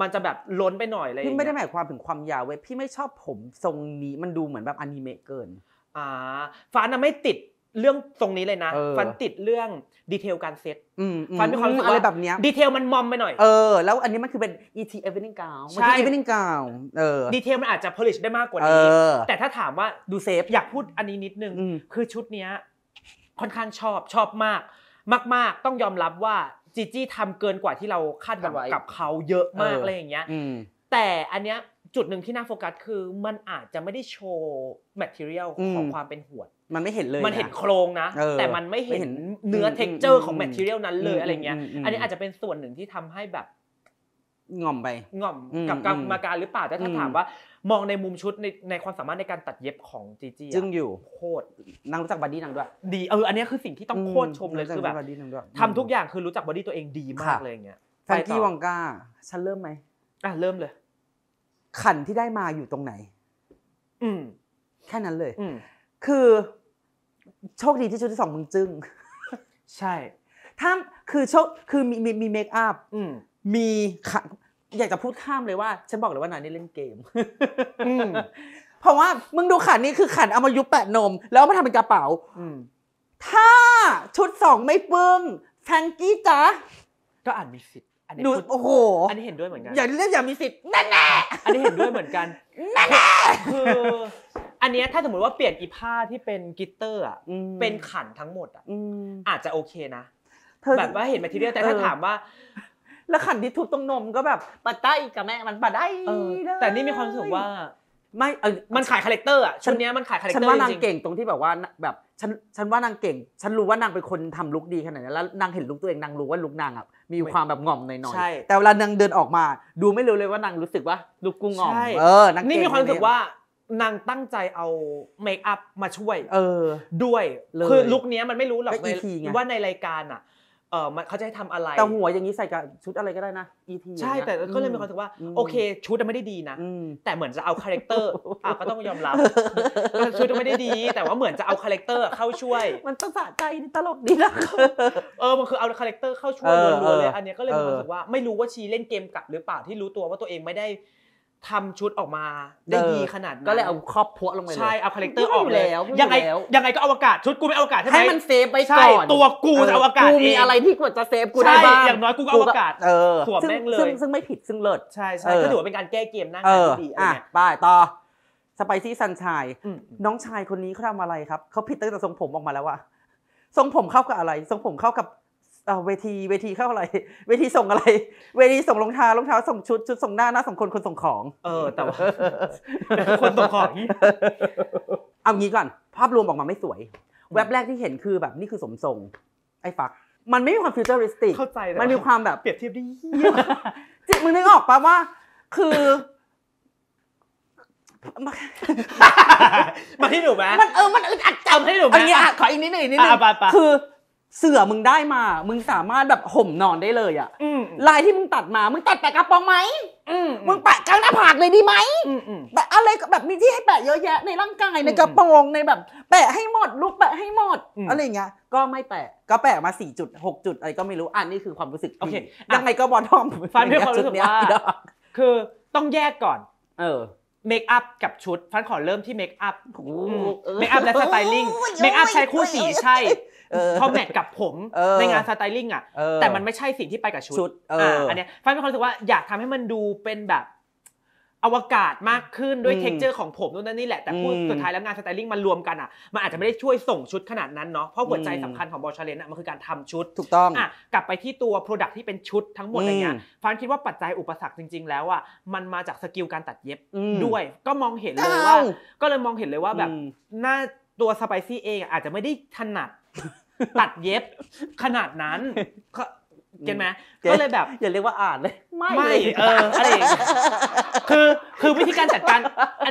มันจะแบบล้นไปหน่อยเลยพี่ไม่ได้หมายความถึงความยาวเว้ยพี่ไม่ชอบผมทรงนี้ มันดูเหมือนแบบอนิเมะเกิน อ่าฟ้าน่ะไม่ติดเรื่องตรงนี้เลยนะ ฟันติดเรื่องดีเทลการเซ็ตฟันมีความรู้สึกะไรแบบนี้ดีเทลมันมอมไปหน่อยเออ แล้วอันนี้มันคือเป็น ET Evening Gown ใช่ Evening Gown เออ ดีเทลมันอาจจะ polish ได้มากกว่านี้ แต่ถ้าถามว่าดูเซฟ อยากพูดอันนี้นิดนึงคือชุดเนี้ยค่อนข้างชอบชอบมาก มาก ๆ ต้องยอมรับว่าจีจี้ทำเกินกว่าที่เราคาดหวังกับเขาเยอะมากอะไรอย่างเงี้ยแต่อันเนี้ยจุดหนึ่งที่น่าโฟกัสคือมันอาจจะไม่ได้โชว์แมทเทียลของความเป็นหัวด มันไม่เห็นเลย มันเห็นโครงนะ แต่มันไม่เห็นเนื้อเท็กเจอร์ของแมทเทียลนั้นเลยอะไรเงี้ย อันนี้อาจจะเป็นส่วนหนึ่งที่ทำให้แบบ ง่อมไป ง่อมกับกรรมการหรือเปล่าแต่ถ้าถามว่ามองในมุมชุดในในความสามารถในการตัดเย็บของจีจีจึงอยู่โคตรนางรู้จักบอดี้นางด้วยดีเอออันนี้คือสิ่งที่ต้องโคตรชมเลยคือแบบทำทุกอย่างคือรู้จักบอดี้ตัวเองดีมากเลยอย่างเงี้ยแฟนกี้วังกาฉันเริ่มไหมอ่ะเริ่มเลยขันที่ได้มาอยู่ตรงไหน อืม แค่นั้นเลย อืมคือ โชคดีที่ชุดที่สองมึงจึ้ง ใช่ ถ้าคือโชค คือมี มี มีเมคอัพ อืมมีขัน อยากจะพูดข้ามเลยว่า ฉันบอกเลยว่านายนี่เล่นเกม อืมเพราะว่ามึงดูขันนี้คือขันเอามายุบแปะนมแล้วเอามาทำเป็นกระเป๋า อืมถ้าชุดสองไม่ปึ้งแฟงกี้จ้ะก็อาจมีสิทธิันนี้ดโอ้โหอันนี้เห็นด้วยเหมือนกันอย่าเียกอย่ามีสิทธิ์แน่แน่อันนี้เห็นด้วยเหมือนกันแน่แน่คืออันนี้ถ้าสมมติว่าเปลี่ยนอีผ้าที่เป็นกิตเตอร์อ่ะเป็นขันทั้งหมด อ่ะอาจจะโอเคนะแบบว่าเห็นมาทีเดียวแต่ถ้าถามว่า แล้วขันที่ทุบตรงนมก็แบบปัดได้กับแม่มันปัดได้แต่นี่มีความรู้สึกว่าไม่เออมันขายคาแรคเตอร์อ่ะชุดนี้มันขายคาแรคเตอร์ฉันว่านางเก่งตรงที่แบบว่าแบบฉันฉันว่านางเก่ง ฉันรู้ว่านางเป็นคนทำลุกดีขนาดนี้แล้วนางเห็นลุกตัวเองนางรู้ว่าลุกนางอ่ะมีความแบบง่อมหน่อยๆแต่เวลานางเดินออกมา ดูไม่รู้เลยว่านางรู้สึกว่าดูกุ้งง่อมเออนางนี่มีความรู้สึกว่า นางตั้งใจเอาเมคอัพมาช่วย เออ ด้วยคือลุคนี้มันไม่รู้หรอก ว่าในรายการอ่ะเออ มันเขาจะให้ทำอะไร แต่หัวอย่างนี้ใส่กับชุดอะไรก็ได้นะ ET ใช่ แต่ก็เลยมีความรู้สึกว่าโอเค ชุดจะไม่ได้ดีนะแต่เหมือนจะเอาคาแรคเตอร์อ่ะก็ต้องยอมรับชุดจะไม่ได้ดีแต่ว่าเหมือนจะเอาคาแรคเตอร์เข้าช่วย มันต้องสะใจตลกดีนะเออมันคือเอาคาแรคเตอร์เข้าช่วยลัวๆเลย อันนี้ก็เลยมีความรู้สึกว่าไม่รู้ว่าชีเล่นเกมกลับหรือเปล่าที่รู้ตัวว่าตัวเองไม่ได้ทำชุดออกมาได้ดีขนาดนั้นก็เลยเอาครอบพวลงไปเลยใช่เอาคาแรคเตอร์ออกแล้ว ยังไงยังไงก็อวกาศ ชุดกูไม่อาอากาศให้มันเซฟไปก่อนตัวกูจะอากาศกูมีอะไรที่กวจะเซฟกูได้บ้างอย่างน้อยกูก็อากาศเออสวมแม่งเลยซึ่งไม่ผิดซึ่งเลิศใช่ใช่ก็ถือว่าเป็นการแก้เกมนั่งานทีดีอ่ะไปต่อ สไปซี่ซันชาย น้องชายคนนี้เขาทำอะไรครับเขาผิดตั้งแต่ทรงผมออกมาแล้วอะทรงผมเข้ากับอะไรทรงผมเข้ากับเอาเวทีเวทีเข้าอะไร เวทีส่งอะไร เวทีส่งรองเท้ารองเท้าส่งชุด ชุดส่งหน้าหน้าส่งคนคนส่งของ เออ แต่ว่าคนส่งของี่เอางี้ก่อน ภาพรวมออกมาไม่สวย แว็บแรกที่เห็นคือแบบนี่คือสมทรงไอ้ฟัก มันไม่มีความฟิวเจอริสติก เข้าใจมันมีความแบบเปรียบเทียบได้เยีจิตมึงนึกออกปะว่า คือมาที่หนูไหมมันเออมันอึดอัดจำให้หนูไหมอันนี้ขออีกนิดหนึ่งนิดนึงคือเสือมึงได้มา มึงสามารถแบบห่มนอนได้เลยอะลายที่มึงตัดมา มึงตัดแปะกระป๋องไหม มึงแปะกลางหน้าผากเลยดีไหมแปะอะไรแบบมีที่ให้แปะเยอะแยะในร่างกายในกระปองในแบบ แปะให้หมดลุกแปะให้หมดอมอะไรเงี้ย ก็ไม่แปะ ก็แปะมาสี่จุดหกจุดอะไรก็ไม่รู้อันนี้คือความรู้สึกโอเค่ยังไงก็บอลทอมฟัเพ้่อความรู้สึกว่าคือต้องแยกก่อน เออเมคอัพกับชุดฟันขอเริ่มที่เมคอัพ เมคอัพและสไตลิ่งเมคอัพใช้คู่สีใช่พอแมทกับผมในงานสไตลิ่งอ่ะแต่มันไม่ใช่สิ่งที่ไปกับชุดอันนี้ฟ้ามีความรู้สึกว่าอยากทำให้มันดูเป็นแบบอวกาศมากขึ้นด้วยเท็กเจอร์ของผมนู่นนี่แหละแต่พูดสุดท้ายแล้วงานสไตลิ่งมันรวมกันอ่ะมันอาจจะไม่ได้ช่วยส่งชุดขนาดนั้นเนาะเพราะหัวใจสำคัญของบอชเลนอ่ะมันคือการทำชุดถูกต้องอ่ะกลับไปที่ตัวโปรดักที่เป็นชุดทั้งหมดอะไรเงี้ยฟันคิดว่าปัจจัยอุปสรรคจริงๆ แล้วอ่ะมันมาจากสกิลการตัดเย็บด้วย ก็มองเห็นเลยว่าก็เลยมองเห็นเลยว่าแบบหน้าตัวสไปซี่เองอาจจะไม่ได้ถนัดตัดเย็บขนาดนั้นเก็ตไหมก็เลยแบบอย่าเรียกว่าอ่านเลย ไม่เอออะไรคือคือวิธีการจัดการ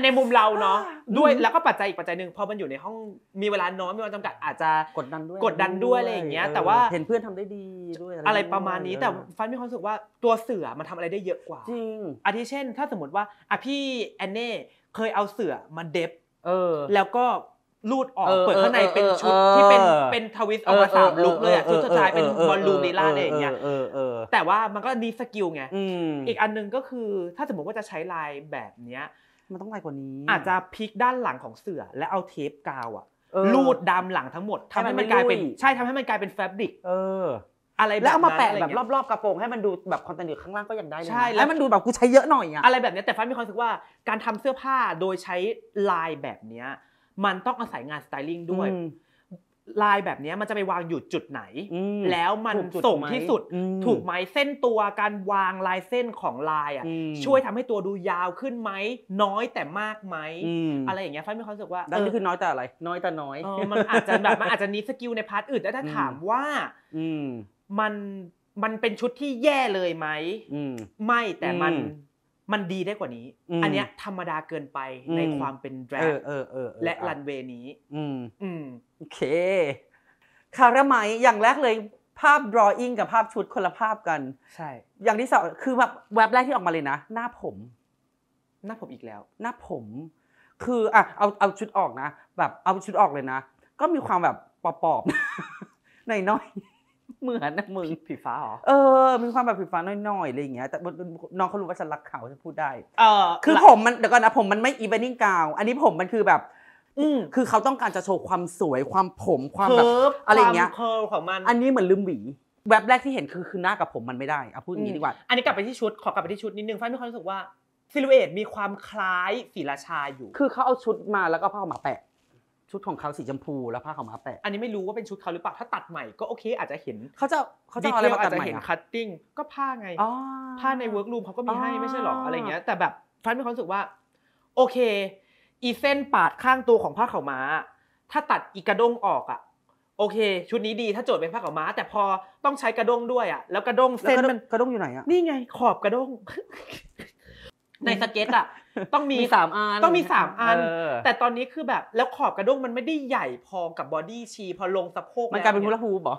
ในมุมเราเนาะ ด้วยแล้วก็ปัจจัยอีกปัจจัยหนึ่งพอมันอยู่ในห้องมีเวลาน้อยมีเวลาจำกัด อาจจะกดดันด้วยกดดันด้วยอะไรอย่างเงี้ยแต่ว่าเห็นเพื่อนทำได้ดีด้วยอะไรประมาณนี้แต่ฟันมีความรู้สึกว่าตัวเสือมันทำอะไรได้เยอะกว่าจริงอาทิเช่น ถ้าสมมติว่าอ่ะพี่แอนเน่เคยเอาเสือมาเด็บเออ แล้วก็รูดออกเปิดข้างในเป็นชุดที่เป็นเป็นทวิสออกมาสามลุกเลยอ่ะชุดสุดท้ายเป็นบอลลูนลีลาอะไรอย่างเงี้ยแต่ว่ามันก็ดีสกิลไงอีกอันนึงก็คือถ้าสมมติว่าจะใช้ลายแบบเนี้ย มันต้องลายกว่านี้ อาจจะพลิกด้านหลังของเสือแล้วเอาเทปกาว อ่ะลูดดำหลังทั้งหมดทำให้มันกลายเป็นใช่ทำให้มันกลายเป็นแฟบริกอะไรแล้วเอามาแปะแบบรอบๆกระโปรงให้มันดูแบบคอนเทนต์ข้างล่างก็ยังได้เลยใช่ แล้วมันดูแบบกูใช้เยอะหน่อยอะอะไรแบบนี้แต่ฟ้ามีความรู้สึกว่าการทำเสื้อผ้าโดยใช้ลายแบบเนี้ยมันต้องอาศัยงานสไตลิ่งด้วยลายแบบนี้มันจะไปวางอยู่จุดไหนแล้วมันส่งที่สุดถูกไหมเส้นตัวการวางลายเส้นของลายอ่ะช่วยทำให้ตัวดูยาวขึ้นไหมน้อยแต่มากไหมอะไร อย่างเงี้ยฟ้ามีความรู้สึกว่านน่นคือน้อยแต่อะไร น้อยแต่น้อยมันอาจจะแบบมันอาจจะนิสกิลในพาร์ทอื่นแต่ถ้าถามว่ามันมันเป็นชุดที่แย่เลยไหมไม่แต่มันมันดีได้กว่านี้ อันเนี้ย ธรรมดาเกินไปในความเป็นแดรกและรันเวย์นี้ อืมอืม โอเค คาราไมอย่างแรกเลยภาพ drawing กับภาพชุดคนละภาพกัน ใช่ อย่างที่สองคือแบบแว็บแรกที่ออกมาเลยนะ หน้าผม หน้าผมอีกแล้ว หน้าผม คือ อ่ะ เอา เอาชุดออกนะ แบบ เอาชุดออกเลยนะ ก็มีความแบบปอบๆหน่อยๆเหมือนนะมึงผิดฟ้าเหรอเออมีความแบบผิดฟ้าน้อยๆอะไรอย่างเงี้ยแต่น้องเขารู้ว่าฉันรักเขาฉันพูดได้เออคือผมมันเดี๋ยวก่อนนะผมมันไม่อีเวนิ่งกาวอันนี้ผมมันคือแบบ อืมคือเขาต้องการจะโชว์ความสวยความผมความแบบอะไรอย่างเงี้ยเคิร์ของมัน อันนี้เหมือนลืมหวีแว็บแรกที่เห็นคือคือหน้ากับผมมันไม่ได้เอาพูดอย่างนี้ดีกว่า อันนี้กลับไปที่ชุดขอกลับไปที่ชุดนิดนึงฟ้ามีความรู้สึกว่าซิลูเอตมีความคล้ายศิลาชาอยู่คือเขาเอาชุดมาแล้วก็ผ้ามาแปะชุดของเขาสีชมพูแล้วผ้าขาวม้าแปะอันนี้ไม่รู้ว่าเป็นชุดเขาหรือเปล่าถ้าตัดใหม่ก็โอเค อาจจะเห็น เขาจะเขาจะอะไรมาตัดใหม่อาจจะเห็นคัตติ้งก็ผ้าไงผ้าในเวิร์กรูมเขาก็มีให้ไม่ใช่หรออะไรเงี้ย แต่แบบฟรันมีความรู้สึกว่า โอเคอีเส้นปาดข้างตัวของผ้าขาวม้า ถ้าตัดอีกระด้งออกอะโอเค ชุดนี้ดีถ้าโจทย์เป็นผ้าขาวม้า แต่พอต้องใช้กระด้งด้วยอะแล้วกระด้งเส้นมันกระด้งอยู่ไหนอะนี่ไง ขอบกระด้งในสเก็ตอะต้องมีสามอันต้องมีสามอันแต่ตอนนี้คือแบบแล้วขอบกระด้งมันไม่ได้ใหญ่พอกับบอดี้ชีพอลงสะโพกมันกลายเป็นฮูลาฮูบหรอ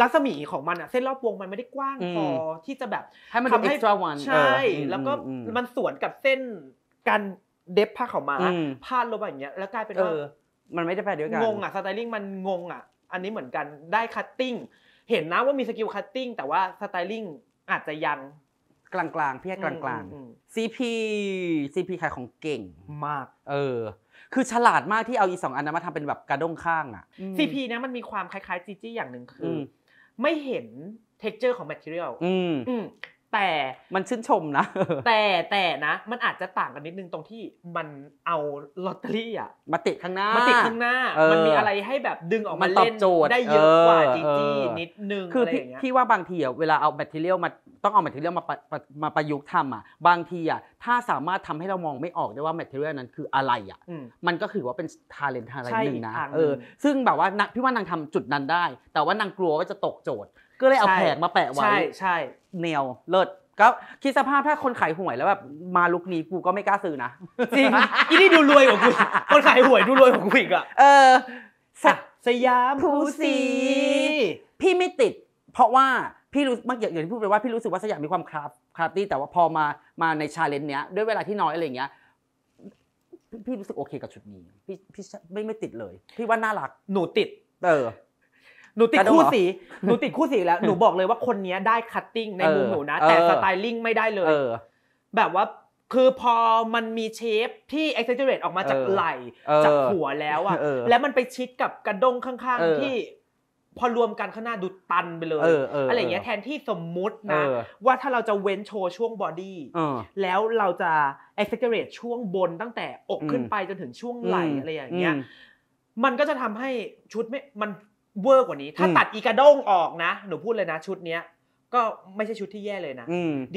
ลักษมีของมันอะเส้นรอบวงมันไม่ได้กว้างพอที่จะแบบให้มันทำให้ใช่แล้วก็มันสวนกับเส้นการเด็บผ้าขาวม้าพาดลงแบบอย่างเงี้ยแล้วกลายเป็นว่ามันไม่ได้ไปดียวกันงงอะสไตลิ่งมันงงอะอันนี้เหมือนกันได้คัตติ้งเห็นนะว่ามีสกิลคัตติ้งแต่ว่าสไตลิ่งอาจจะยังกลางๆพี่ให้กลางๆซีพีซีพีขายของเก่งมาก เออ คือฉลาดมากที่เอาอีสองอันนั้นมาทำเป็นแบบกระด้งข้างอ่ะซีพีนะมันมีความคล้ายๆจีจี้อย่างหนึ่งคือ ไม่เห็นเท็กเจอร์ของแมทเทียลแต่ มันชื่นชมนะ แต่แต่นะ มันอาจจะต่างกันนิดนึงตรงที่มันเอาลอตเตอรี่อ่ะ มาติดข้างหน้า มาติดข้างหน้า มันมีอะไรให้แบบดึงออกมาเล่นได้เยอะกว่าจีจีนิดนึงคือพี่ว่าบางทีเวลาเอาแมทเทียลมาต้องเอาแมทเทอเรียลมามาประยุกต์ทำอ่ะ บางทีอ่ะถ้าสามารถทำให้เรามองไม่ออกได้ว่าแมทเทอเรียลนั้นคืออะไรอ่ะมันก็คือว่าเป็นทาเลนทอะไรหนึ่งนะเออ ซึ่งแบบว่านพี่ว่านางทำจุดนั้นได้ แต่ว่านางกลัวว่าจะตกโจทย์ ก็เลยเอาแผงมาแปะไว้ใช่ใช่ แนวเลิศก็คิดสภาพถ้าคนขายหวยแล้วแบบมาลุกนี้กูก็ไม่กล้าซื้อนะจริงอีนี่ดูรวยกว่ากูคนขายหวยดูรวยกว่ากูอีกอ่ะเออสักสยามผู้สี พี่ไม่ติดเพราะว่าพี่รู้มากอย่างที่พูดไปว่าพี่รู้สึกว่าสยามมีความคราฟคราฟตี้แต่ว่าพอมามาในชาเลนจ์เนี้ยด้วยเวลาที่น้อยอะไรเงี้ยพี่รู้สึกโอเคกับชุดนี้พี่พี่ไม่ไม่ติดเลยพี่ว่าน่ารักหนูติด เออหนูติดคู่สีหนูติดคู่สีแล้วหนูบอกเลยว่าคนนี้ได้คัตติ้งในมุมหนูนะ แต่สไตลิ่งไม่ได้เลยแบบว่าคือพอมันมีเชฟที่เอซ์เซอร์เรทออกมาจากไหล่จากหัวแล้วอะแล้วมันไปชิดกับกระดงข้าง ๆ ที่พอรวมกันข้างหน้าดูตันไปเลยเออเอออะไรอย่างเงี้ยแทนที่สมมุตินะออว่าถ้าเราจะเว้นโชว์ช่วงบอดี้แล้วเราจะกซ์เซอร์เรช่วงบนตั้งแต่อกขึ้นไปจนถึงช่วงไหล่อะไรอย่างเงี้ยมันก็จะทำให้ชุดไม่มันเวอร์กว่านี้ ถ้าตัดอีกระด้งออกนะ หนูพูดเลยนะ ชุดเนี้ยก็ไม่ใช่ชุดที่แย่เลยนะ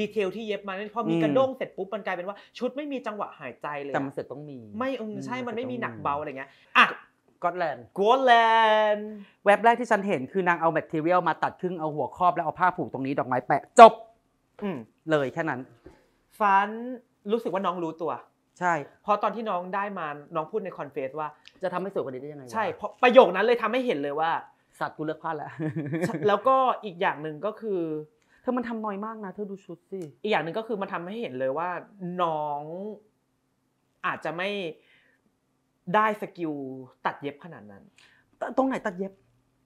ดีเทล ที่เย็บมาพอมีกระด้งเสร็จปุ๊บมันกลายเป็นว่าชุดไม่มีจังหวะหายใจเลยแต่มันเสร็จต้องมีไม่เออใช่มันไม่มีหนักเบาอะไรเงี้ยอ่ะกอตแลนด์กอตแลนด์เว็บแรกที่ฉันเห็นคือนางเอาแมทเทเรียลมาตัดครึ่งเอาหัวครอบแล้วเอาผ้าผูกตรงนี้ ดอกไม้แปะ จบอืเลยแค่นั้น ฟันรู้สึกว่าน้องรู้ตัว ใช่เพราะตอนที่น้องได้มาน้องพูดในคอนเฟสว่าจะทำให้สวยกว่านี้ได้ยังไงใช่เพราะประโยคนั้นเลยทำให้เห็นเลยว่า สัตว์กูเลือกพลาดแล้วแล้วก็อีกอย่างหนึ่งก็คือเธอมันทำน้อยมากนะเธอดูชุดสิอีกอย่างหนึ่งก็คือมันทำให้เห็นเลยว่า น้องอาจจะไม่ได้สกิลตัดเย็บขนาดนั้น ตรงไหนตัดเย็บ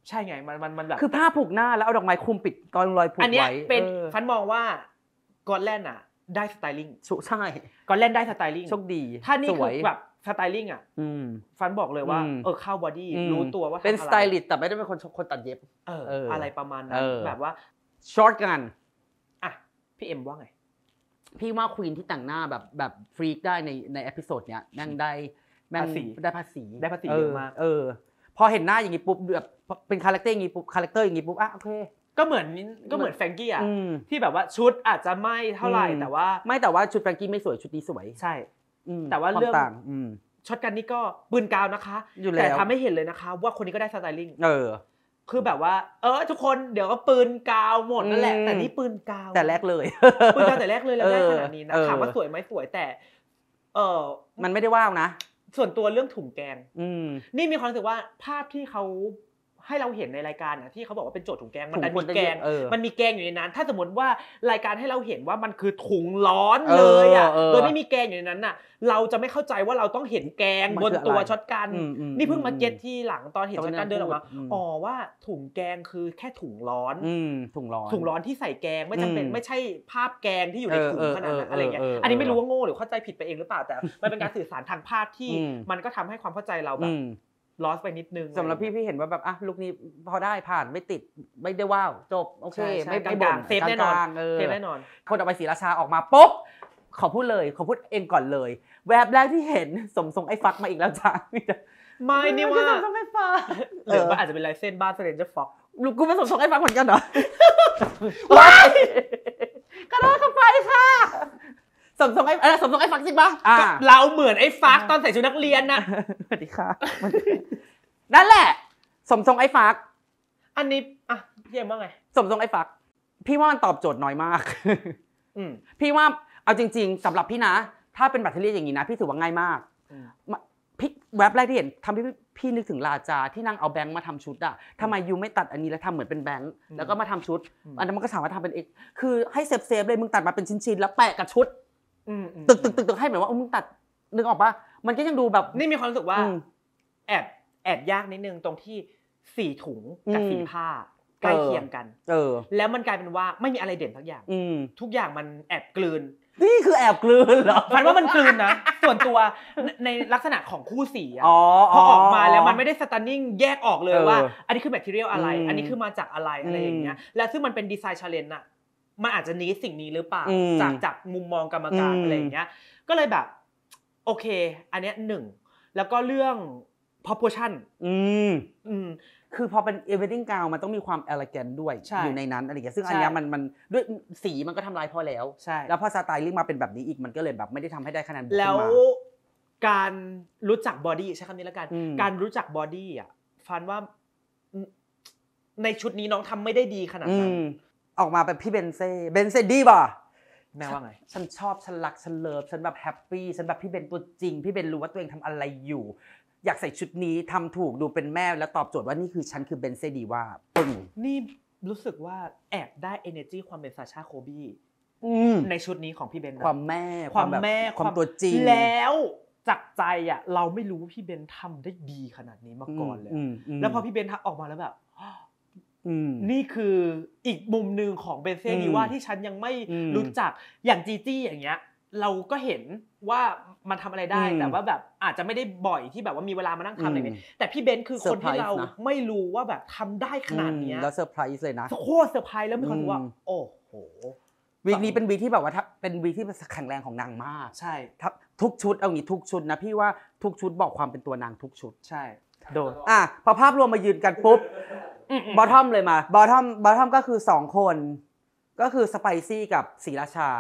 ใช่ไง มันมันมันแบบ คือผ้าผูกหน้า แล้วเอาดอกไม้คลุมปิดตอนรอยผูกไว้ อันนี้เป็นฟันมองว่ากอนแลนอ่ะได้สไตลิ่งใช่กอนแลนได้สไตลิ่ง โชคดีถ้านี่คือแบบสไตลิ่งอ่ะฟันบอกเลยว่าเออเข้าบอดี้รู้ตัวว่าเป็นสไตลิสต์แต่ไม่ได้เป็นคนคนตัดเย็บ เออ อะไรประมาณนั้นแบบว่า ช็อตกันอ่ะ พี่เอ็มว่าไง พี่ว่าควีนที่แต่งหน้าแบบแบบฟรีกได้ในในเอพิโซดเนี้ยนั่งได้ภาษีได้ภาษีได้ภาษีเยอะมากเออ พอเห็นหน้าอย่างนี้ปุ๊บแบบเป็นคาแรคเตอร์อย่างนี้ปุ๊บคาแรคเตอร์อย่างนี้ปุ๊บอ่ะโอเค ก็เหมือนก็เหมือนแฟรงกี้อ่ะ ที่แบบว่าชุดอาจจะไม่เท่าไหร่ แต่ว่าไม่แต่ว่าชุดแฟรงกี้ไม่สวยชุดนี้สวยใช่แต่ว่าเรื่องช็อตกันนี่ก็ ปืนกาวนะคะแต่ทำให้เห็นเลยนะคะว่าคนนี้ก็ได้สไตลิ่งเออ คือแบบว่า เออ ทุกคนเดี๋ยวก็ปืนกาวหมดนั่นแหละแต่นี่ปืนกาว แต่แรกเลยปืนกาวแต่แรกเลยแล้วได้ขนาดนี้นะถามว่าสวยไหมสวยแต่ เออมันไม่ได้ว้าวนะส่วนตัวเรื่องถุงแกงนี่มีความรู้สึกว่าภาพที่เขาให้เราเห็นในรายการะที่เขาบอกว่าเป็นโจทย์ถุงแกงมันมีแกงมันมีแกงอยู่ในนั้น ถ้าสมมติว่ารายการให้เราเห็นว่ามันคือถุงร้อนเลยอ่ะโดยไม่มีแกงอยู่ในนั้นอ่ะ เราจะไม่เข้าใจว่าเราต้องเห็นแกงบนตัวช็อตกัน นี่เพิ่งมาเก็ตที่หลังตอนเห็นช็อตกันเดินออกมาอ๋อว่าถุงแกงคือแค่ถุงร้อนถุงร้อนถุงร้อนที่ใส่แกงไม่จำเป็นไม่ใช่ภาพแกงที่อยู่ในถุงขนาดนั้นอะไรเงี้ยอเัอันนี้ไม่รู้ว่าโง่หรือเข้าใจผิดไปเองหรือเปล่าแต่ มันเป็นการสื่อสารทางภาพที่ มันก็ทำให้ความเข้าใจเราแบบลอสไปนิดนึงสำหรับพี่พี่เห็นว่าแบบอ่ะลูกนี้พอได้ผ่านไม่ติดไม่ได้ว้าวจบโอเคไม่ไม่บ่นเซฟแน่นอนเซฟแน่นอนคนออกไปสีราชาออกมาปุ๊บขอพูดเลย ขอพูดเองก่อนเลย แวบแรกที่เห็นสมทรงไอ้ฟักมาอีกแล้วจ้าไม่นี่ว่าสมทรงไอ้ฟักหรือว่าอาจจะเป็นลายเส้นบ้านเซเลนเจอร์ฟ็อกลูกกูเป็นสมทรงไอ้ฟักเหมือนกันเหรอว้ายกระโดดเข้าไปค่ะสมทรงไอ้อสมทรงไอ้ฟักจริงปะาเราเหมือนไอ้ฟักตอนใส่ชุดนักเรียนนะสวัสดีค่ะนั่นแหละสมทรงไอ้ฟักอันนี้อ่ะเยี่ยมว่าไงสมทรงไอ้ฟักพี่ว่ามันตอบโจทย์น้อยมากอืพี่ว่าเอาจริง ๆสำหรับพี่นะ ถ้าเป็นแบตเตอรี่อย่างนี้นะพี่ถือว่าง่ายมากมาพี่แว็บแรกที่เห็นทำให้พี่พี่นึกถึงลาจาที่นั่งเอาแบงค์มาทำชุดอะทำไมยูไม่ตัดอันนี้แล้วทำเหมือนเป็นแบงค์แล้วก็มาทำชุดอันนั้นมันก็สามารถทำเป็นเอกคือให้เซฟเซฟๆเลยมึงตัดมาเป็นชิ้นๆแล้วแปะกับชุดตึกตึกตึกตึกให้แบบว่ามึงตัดนึกออกปะมันก็ยังดูแบบนี่มีความรู้สึกว่าแอบแอบยากนิดนึงตรงที่สีถุงกับสีผ้าใกล้เคียงกันเออแล้วมันกลายเป็นว่าไม่มีอะไรเด่นทักอย่างทุกอย่างมันแอบกลืนนี่คือแอบกลืนเหรอฝันว่ามันกลืนนะ ส่วนตัวในลักษณะของคู่สีอะพอออกมาแล้วมันไม่ได้สตันนิ่งแยกออกเลยว่า อันนี้คือแมทเทียลอะไร อันนี้คือมาจากอะไรอะไรอย่างเงี้ยและซึ่งมันเป็นดีไซน์ชาเลนจ์อะมันอาจจะนี้สิ่งนี้หรือเปล่าจากจากมุมมองกรรมการอะไรอย่างเงี้ย ก็เลยแบบโอเค อันเนี้ยหนึ่งแล้วก็เรื่อง proportion อืมอืมคือพอเป็น everything gown มันต้องมีความ elegant ด้วยอยู่ในนั้นอะไรเงี้ยซึ่งอันนี้มันมันด้วยสีมันก็ทำลายพอแล้วแล้วพอสไตล์ลิ่งมาเป็นแบบนี้อีกมันก็เลยแบบไม่ได้ทำให้ได้คะแนนบวกแล้วการรู้จักบอดี้ใช้คำนี้แล้วกัน การรู้จักบอดี้อ่ะฟันว่าในชุดนี้น้องทำไม่ได้ดีขนาดนั้นออกมาเป็นพี่เบนเซ่เบนเซ่ดีป่ะแม่ว่าไง ฉันชอบฉันรักฉันเลิฟฉันแบบแฮปปี้ฉันแบบพี่เบนตัวจริงพี่เบนรู้ว่าตัวเองทำอะไรอยู่ อยากใส่ชุดนี้ทำถูกดูเป็นแม่แล้วตอบโจทย์ว่านี่คือฉันคือเบนเซ่ดีว่าปึ้งนี่รู้สึกว่าแอบได้ energy ความเป็นซาชาโคบี้ในชุดนี้ของพี่เบนความแม่ความแม่ความตัวจริงแล้วจากใจอ่ะเราไม่รู้ว่าพี่เบนทำได้ดีขนาดนี้มาก่อนเลยแล้วพอพี่เบนออกมาแล้วแบบนี่คืออีกมุมหนึ่งของเบนเซ่ดีว่าที่ฉันยังไม่รู้จักอย่างจีจี้อย่างเงี้ย เราก็เห็นว่ามันทำอะไรได้แต่ว่าแบบอาจจะไม่ได้บ่อยที่แบบว่ามีเวลามานั่งทำอะไรเนี้ยแต่พี่เบนคือคนที่เราไม่รู้ว่าแบบทำได้ขนาดนี้แล้วเซอร์ไพรส์เลยนะโคตรเซอร์ไพรส์แล้วมีคนว่าโอ้โหวีนี้เป็นวีที่แบบว่าเป็นวีที่แข็งแรงของนางมากใช่ทุกชุดเอางี้ทุกชุดนะพี่ว่าทุกชุดบอกความเป็นตัวนางทุกชุด ใช่ โดนอ่ะพอภาพรวมมายืนกันปุ๊บบอททอมเลยมาบอททอมบอททอมก็คือสองคนก็คือสไปซี่กับศรีราชา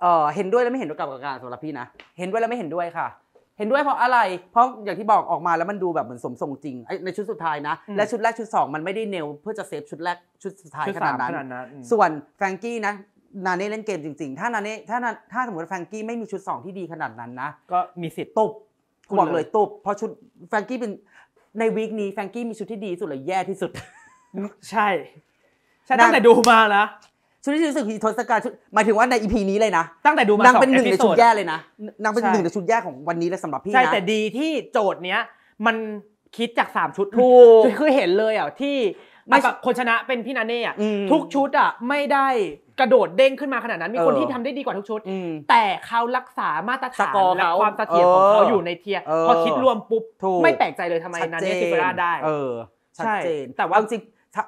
เออเห็นด้วยแล้วไม่เห็นด้วยกับการสำหรับพี่นะเห็นด้วยแล้วไม่เห็นด้วยค่ะ เห็นด้วยเพราะอะไร เพราะอย่างที่บอกออกมาแล้วมันดูแบบเหมือนสมทรงจริงในชุดสุดท้ายนะ และชุดแรกชุดสองมันไม่ได้เนวเพื่อจะเซฟชุดแรกชุดสุดท้ายขนาดนั้นส่วนแฟรงกี้นะนาเน่เล่นเกมจริงๆ ถ้านาเน่ถ้าถ้าสมมติแฟรงกี้ไม่มีชุด2ที่ดีขนาดนั้นนะก็มีสิทธิ์ตุบกูบอกเลยตุบเพราะชุดแฟรงกี้เป็นในวีคนี้ แฟงกี้มีชุดที่ดีสุดหรือแย่ที่สุดใช่ใช่ ตั้งแต่ดูมานะชุดที่รู้สึกทศกัณฐ์ชุดหมายถึงว่าในอีพีนี้เลยนะ ตั้งแต่ดูมานางเป็นหนึ่งในชุดแย่เลยนะนางเป็นหนึ่งในชุดแย่ของวันนี้เลยสำหรับพี่นะใช่ แต่ดีที่โจทย์เนี้ยมันคิดจากสามชุดถูกคือเห็นเลยอ่ะที่ไม่คนชนะเป็นพี่นันเน่อ่ะทุกชุดอ่ะไม่ได้กระโดดเด้งขึ้นมาขนาดนั้นมีคนที่ทำได้ดีกว่าทุกชุด แต่เขารักษามาตรฐานและความเสถียรของเขาอยู่ในเทียพอคิดรวมปุ๊บ ไม่แปลกใจเลยทำไมนานเนสซิเบราได้ชัดเจนแต่ว่าจริง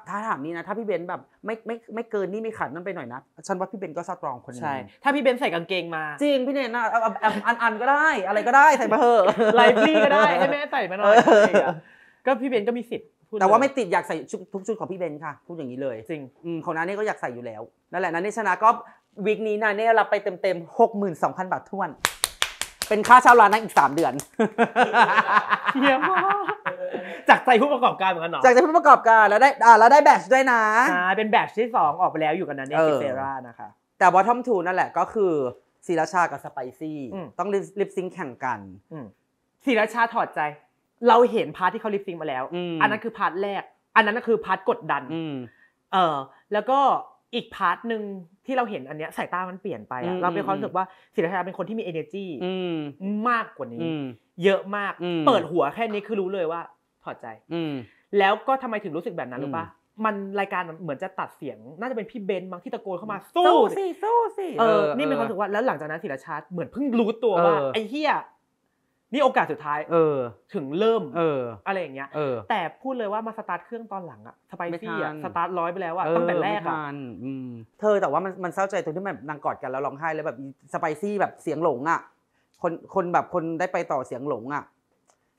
ถ้าถามนี่นะถ้าพี่เบนแบบไม่ไม่ไม่เกินนี่ไม่ขัดนั่นไปหน่อยนะฉันว่าพี่เบนก็สตรองคนนึงถ้าพี่เบนใส่กางเกงมาจริงพี่เนนอันอันก็ได้อะไรก็ได้ใส่มาเถอะไลฟ์ลี่ก็ได้ให้แม่ใส่มาหน่อยก็พี่เบนก็มีสิทธิ์แต่ว่าไม่ติด อยากใส่ชุดทุกชุดของพี่เบนค่ะ พูดอย่างนี้เลยจริงอืมของนาเน่ก็อยากใส่อยู่แล้ว นั่นแหละนาเน่ชนะก็วีคนี้นาเน่รับไปเต็มๆหกหมื่นสองพันบาททุวน เป็นค่าเช่าร้านนั่งอีกสามเดือนเยียมากจากใจผู้ประกอบการเหมือนกันเนาะจากใจผู้ประกอบการแล้วได้อ่าแล้วได้แบตชด้วยนะอ่าเป็นแบทที่สองออกไปแล้วอยู่กันนันเน่อกิเซรานะคะ แต่บอททอมทูนั่นแหละก็คือศิราชากับสไปซี่ต้องลิปซิงค์แข่งกันศิรชาถอดใจเราเห็นพาร์ทที่เขาลิฟติงมาแล้วอันนั้นคือพาร์ทแรก อันนั้นก็คือพาร์ทกดดัน เออ แล้วก็อีกพาร์ทหนึ่งที่เราเห็นอันเนี้ยสายตามันเปลี่ยนไปอะเราเป็นความรู้สึกว่าศิลปะเป็นคนที่มี energy มากกว่านี้ เยอะมาก เปิดหัวแค่นี้คือรู้เลยว่า ถอดใจ อืแล้วก็ทำไมถึงรู้สึกแบบนั้นรู้ปะมันรายการเหมือนจะตัดเสียง น่าจะเป็นพี่เบนบางที่ตะโกนเข้ามา สู้สิ สู้สิ เออ นี่เป็นความรู้สึกว่าแล้วหลังจากนั้นศิรชาตเหมือนเพิ่งรู้ตัวว่าไอ้เฮียนี่โอกาสสุดท้ายเออถึงเริ่มเอออะไรอย่างเงี้ยเออแต่พูดเลยว่ามาสตาร์ทเครื่องตอนหลังอะสไปซี่อะสตาร์ทร้อยไปแล้วอะตั้งแต่แรกอะเธอแต่ว่ามันมันเศร้าใจตรงที่แบบนางกอดกัน แล้วร้องไห้แล้วแบบสไปซี่ แบบเสียงหลงอะคนคนแบบคนได้ไปต่อเสียงหลงอะ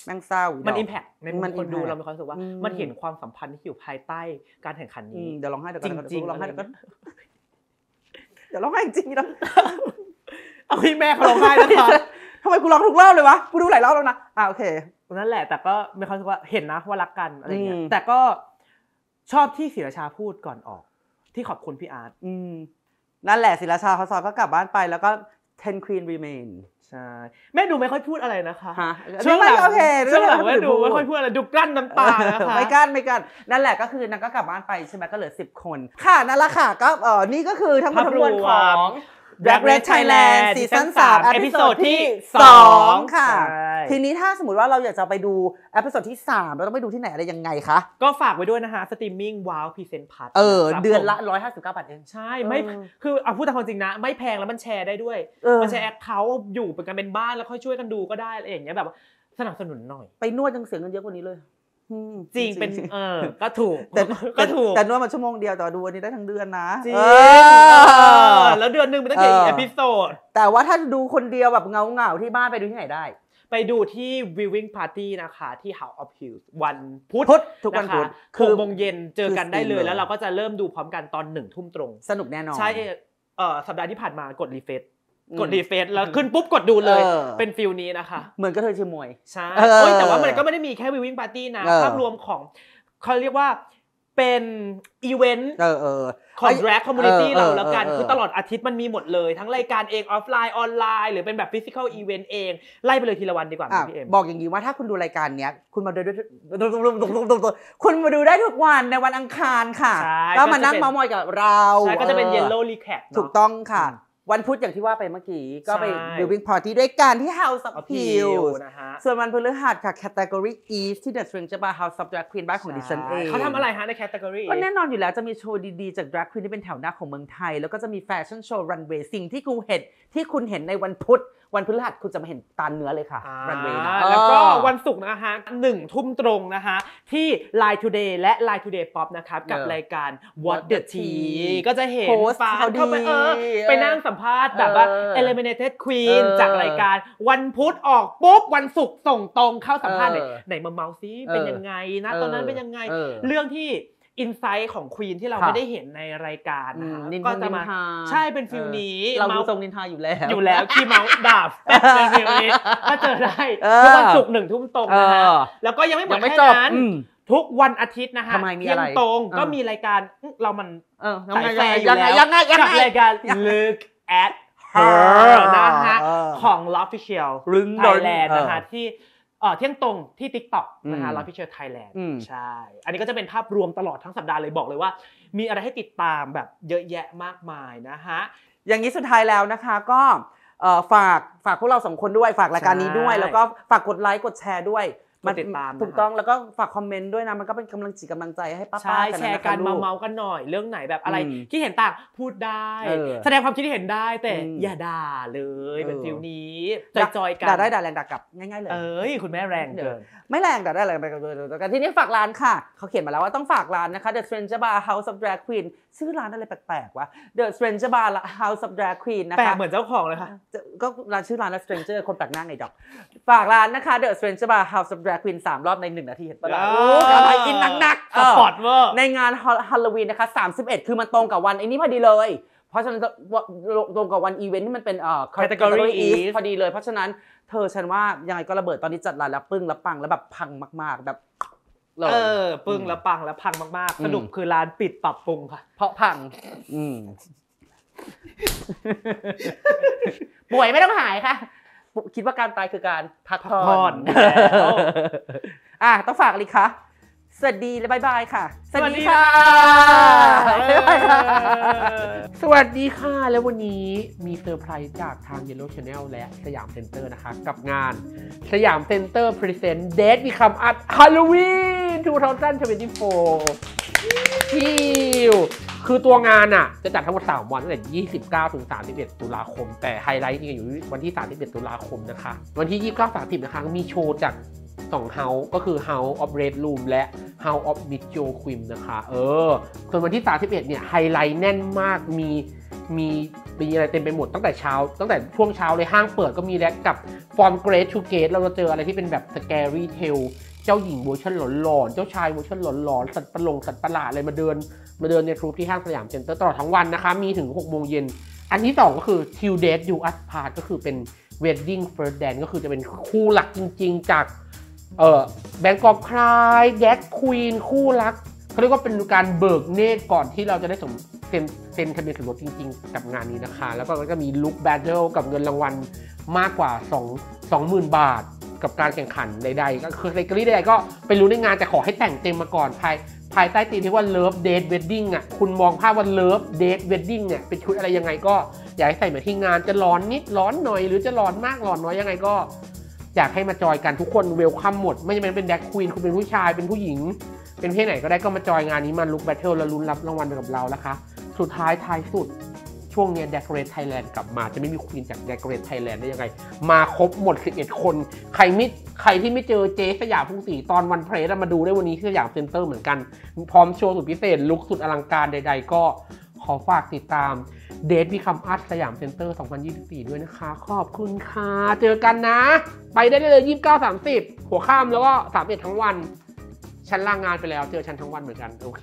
แม่งเศร้ามันอิมแพคมันคนดูเรามีความรู้สึกว่า มันเห็นความสัมพันธ์ที่อยู่ภายใต้ การแข่งขันนี้เดี๋ยวร้องไห้เดี๋ยวก็จริงจร้องไห้เดี๋ยวกเดี๋ยวร้องไห้จริงล้วเอาให้แม่เขาร้องไห้นะคะทำไมกูร้องทุกรอบเลยวะกูดูหลายรอบแล้วนะอ่าโอเคนั่นแหละแต่ก็มีความรู้สึกว่าเห็นนะว่ารักกันอะไรเงี้ยแต่ก็ชอบที่ศิรชาพูดก่อนออก ที่ขอบคุณพี่อาร์ตนั่นแหละศิรชาเขาซอยก็กลับบ้านไป แล้วก็ ten Queen Remain ใช่ แม่ดูไม่ค่อยพูดอะไรนะคะช่วงหลังโอเคช่วงหลังแม่ดูไม่ค่อยพูดอะไรดูกลั้นน้ำตาไม่กลั้นไม่กลั้นนั่นแหละก็คือนางก็กลับบ้านไปใช่ไหมก็เหลือ10คน ค่ะนั่นแหละค่ะก็เออนี่ก็คือทั้งหมดทั้งมวลของ Black Red Thailand ซีซั่นสามเอพิโซดที่สองค่ะทีนี้ถ้าสมมติว่าเราอยากจะไปดูเอพิโซดที่สามเราต้องไปดูที่ไหนอะไรยังไงคะ ก็ฝากไว้ด้วยนะคะสตรีมมิ่งว้าวพรีเซนต์พัทเออเดือนละ 159บาทเองใช่ไม่คือเอาพูดตามความจริงนะ ไม่แพงแล้วมันแชร์ได้ด้วย มันแชร์แอคเคาท์อยู่เป็นกันเป็นบ้านแล้วค่อยช่วยกันดูก็ได้ อะไรอย่างเงี้ยแบบ สนับสนุนหน่อยไปนวดยังเสียงินเยอะกว่านี้เลยจริงเป็นเออก็ถูกแต่ก็ถูก แต่นวดมาชั่วโมงเดียวแต่ดูอันนี้ได้ทั้งเดือนนะจริงแล้วเดือนหนึ่งมันต้องกี่เอพิโซดแต่ว่าถ้าดูคนเดียวแบบเงาเงาที่บ้านไปดูที่ไหนได้ ไปดูที่ viewing party นะคะ ที่ House of Hills วันพุธทุกวันพุธคือโมงเย็นเจอกันได้เลยแล้วเราก็จะเริ่มดูพร้อมกันตอนหนึ่งทุ่มตรง สนุกแน่นอนใช่เออสัปดาห์ที่ผ่านมากดรีเฟซกดรีเฟซแล้วขึ้นปุ๊บกดดูเลย เป็นฟิลนี้นะคะ เหมือนก็เธอเชียร์มวยใช่แต่ว่ามันก็ไม่ได้มีแค่วิวิ่งปาร์ตี้นะภาพรวมของ เขาเรียกว่าเป็นอีเวนต์ของแร็คคอมมูนิตี้เราแล้วกัน คือตลอดอาทิตย์มันมีหมดเลยทั้งรายการเองออฟไลน์ออนไลน์หรือเป็นแบบฟิสิกอลอีเวนต์เอง ไล่ไปเลยทีละวันดีกว่าพี่เอ็มบอกอย่างนี้ว่าถ้าคุณดูรายการเนี้ยคุณมาดูด้วยคุณมาดูได้ทุกวันในวันอังคารค่ะแล้วมานั่งมามอยกับเราก็จะเป็นเยลโล่รีแคปถูกต้องค่ะวันพุธอย่างที่ว่าไปเมื่อกี้ ก็ไปดิวิ n งพอที่ด้วยกันที่ House of h i l l นะฮะส่วนวันพฤหัสค่ะ Category e a s ที่ The String จะมา House of Drag Queen บ้านของดิฉันเองเขาทำอะไรฮะใน Category ก็แน่นอนอยู่แล้วจะมีโชว์ดีๆจาก Drag Queen ที่เป็นแถวหน้าของเมืองไทย แล้วก็จะมีแฟชั่นโชว์รันเวย์สิ่งที่คุณเห็นที่คุณเห็นในวันพุธวันพฤหัสคุณจะมาเห็นตาเนื้อเลยค่ะรันเวย์นะ แล้วก็วันศุกร์นะคะหนึ่งทุ่มตรงนะคะ ที่ Line Today และ Line Today Pop นะครับ กับรายการ What the Tea ก็จะเห็นฟ้าเข้าไปเออ ไปนั่งสัมภาษณ์แบบว่า Eliminated Queen จากรายการวันพุธออกปุ๊บ วันศุกร์ส่งตรงเข้าสัมภาษณ์ไหนไหนมาเมาซิ เป็นยังไงนะตอนนั้นเป็นยังไงเรื่องที่อินไซต์ของควีนที่เราไม่ได้เห็นในรายการนะคะก็จะมาใช่เป็นฟิลนี้เราดูทรงนินทาอยู่แล้วอยู่แล้วที่เมาดาบเป็นฟิลนี้ก็เจอได้ทุกวันศุกร์หนึ่งทุ่มตรงนะคะแล้วก็ยังไม่หมดแค่นั้น ทุกวันอาทิตย์นะคะมมีะไงตรงก็มีรายการเรามันสายแฟร์อยู่แล้วกับรายการ Look at her นะคะของ Love Official Thailand นะคะที่เที่ยงตรงที่ทิต็ o k นะฮะราพิเชอร์ไทยแลนด์ใช่ อันนี้ก็จะเป็นภาพรวมตลอดทั้งสัปดาห์เลยบอกเลยว่ามีอะไรให้ติดตามแบบเยอะแยะมากมายนะฮะอย่างนี้สุดท้ายแล้วนะคะก็ฝากฝากพวกเราสองคนด้วย ฝากรายการนี้ด้วย แล้วก็ฝากกดไลค์กดแชร์ด้วยมันติดตามถูกต้องแล้วก็ฝากคอมเมนต์ด้วยนะมันก็เป็นกำลังจิตกำลังใจให้ป้าๆ้าแชร์กันมาเมากันหน่อยเรื่องไหนแบบอะไรคิดเห็นต่างพูดได้ แสดงความคิดเห็นได้แต่อย่าด่าเลยเป็นฟิลนี้จอยๆกันด่าได้ด่าแรงด่ากลับ ง่ายๆเลยเอ้ยคุณแม่แรงเกินไม่แรงด่าได้แรงไปกันเลยกันทีนี้ฝากร้านค่ะ เขาเขียนมาแล้วว่าต้องฝากร้านนะคะ The Stranger Bar House of Drag Queen ชื่อร้านอะไรแปลกๆวะ The Stranger Bar House of Drag Queen นะคะแปลกเหมือนเจ้าของเลยค่ะก็ร้านชื่อร้าน The Stranger คนแปลกหน้าไงดอกฝากร้านนะคะ The Stranger Bar House of Drag รควินสามรอบในหนึ่งนาทีเห็นปะล่ะอะไรกินหนักๆสปอร์ตเวอร์ในงานฮาโลวีนนะคะ สามสิบเอ็ดคือมันตรงกับวันไอ้นี่พอดีเลย เพราะฉะนั้นตรงกับวันอีเวนท์ที่มันเป็นเอ่อ category e พอดีเลย เพราะฉะนั้นเธอฉันว่า ยังไงก็ระเบิดตอนนี้จัดร้านแล้ว ปึ้งแล้วปังแล้วแบบพังมากๆ แบบ เออ ปึ้งแล้วปังแล้วพังมากๆ สนุกคือร้านปิดปรับปรุงค่ะ เพราะพัง อืป่วยไม่ต้องหายค่ะคิดว่าการตายคือการพักผ่อนอ่ะต้องฝากเลยค่ะ สวัสดีและบายบายค่ะ สวัสดีค่ะ สวัสดีค่ะ แล้ววันนี้มีเซอร์ไพรส์จากทาง Yellow Channel และสยามเซ็นเตอร์นะคะ กับงานสยามเซ็นเตอร์พรีเซนต์เดทมีคำอัดฮาโลวีน2024ที่คือตัวงานอ่ะจะจัดทั้งหมด3วันตั้งแต่ 29 ถึง 31 ตุลาคม แต่ไฮไลท์จริงๆอยู่วันที่ 31 ตุลาคมนะคะ วันที่ 29 30 นะคะมีโชว์จาก2เฮาก็คือ House of Red Room และ House of m i d j l q u i m นะคะเออส่วนวันที่ 31 เนี่ยไฮไลท์แน่นมากมีมีมีอะไรเต็มไปหมดตั้งแต่เช้าตั้งแต่ช่วงเช้าเลยห้างเปิดก็มีแล้วกับ From Great to Gate เราจะเจออะไรที่เป็นแบบ Scary Tale เจ้าหญิงเวอร์ชันหลอนๆเจ้าชายเวอร์ชันหลอนๆสัตว์ประหลงสัตว์ประหลาดอะไรมาเดินมาเดินในทรูที่ห้างสยามเซ็นเตอร์ตลอดทั้งวันนะคะมีถึง 6โมงเย็น อันที่2ก็คือ Till Death You Us Part ก็คือเป็น Wedding First Dance ก็คือจะเป็นคู่หลักจริงๆ จากเอ่อแบงกอกคลายแดกควีนคู่รักเขาเรียกว่าเป็นการเบิกเนตรก่อนที่เราจะได้สมเซ็นเซ็นทะเบียนสมรสจริงๆกับงานนี้นะคะ แล้วก็ก็มีลุคแบทเทิลกับเงินรางวัลมากกว่า2 20,000บาทกับการแข่งขันใดๆก็คือในกรีใดๆก็ไปรู้ในงานแต่ขอให้แต่งเต็มมาก่อน ภายภายใต้ธีมที่ว่า Love Date Wedding อ่ะคุณมองภาพว่า Love Date Wedding เนี่ยเป็นชุดอะไรยังไงก็ อยากให้ใส่มาที่งานจะร้อนนิด ร้อนหน่อย หรือจะร้อนมากร้อนน้อยยังไงก็ อยากให้มาจอยกันทุกคนเวลคัมหมด ไม่จำเป็นเป็นแดกควีนคุณเป็นผู้ชายเป็นผู้หญิง เป็นเพศไหนก็ได้ก็มาจอยงานนี้มาลุกแบทเทิลแล้วลุ้นรับรางวัลไปกับเราแล้วคะ สุดท้ายท้ายสุด่วงเนี้ย Decorate Thailand กลับมาจะไม่มีควีนจาก Decorate Thailand ได้ยังไง มาครบหมด 11 คน ใครไม่ใครที่ไม่เจอเจ๊สยามพุ่งสีตอนวันเพลสมาดูได้วันนี้ที่สยามเซ็นเตอร์เหมือนกัน พร้อมโชว์สุดพิเศษลุกสุดอลังการใดๆ ก็ขอฝากติดตามเดทพิคมอัตสยามเซ็นเตอร์ 2024 ด้วยนะคะ ขอบคุณค่ะเจอกันนะ ไปได้เลย29 30 หัวข้ามแล้วก็31ทั้งวันฉันลางงานไปแล้วเจอฉันทั้งวันเหมือนกันโอเค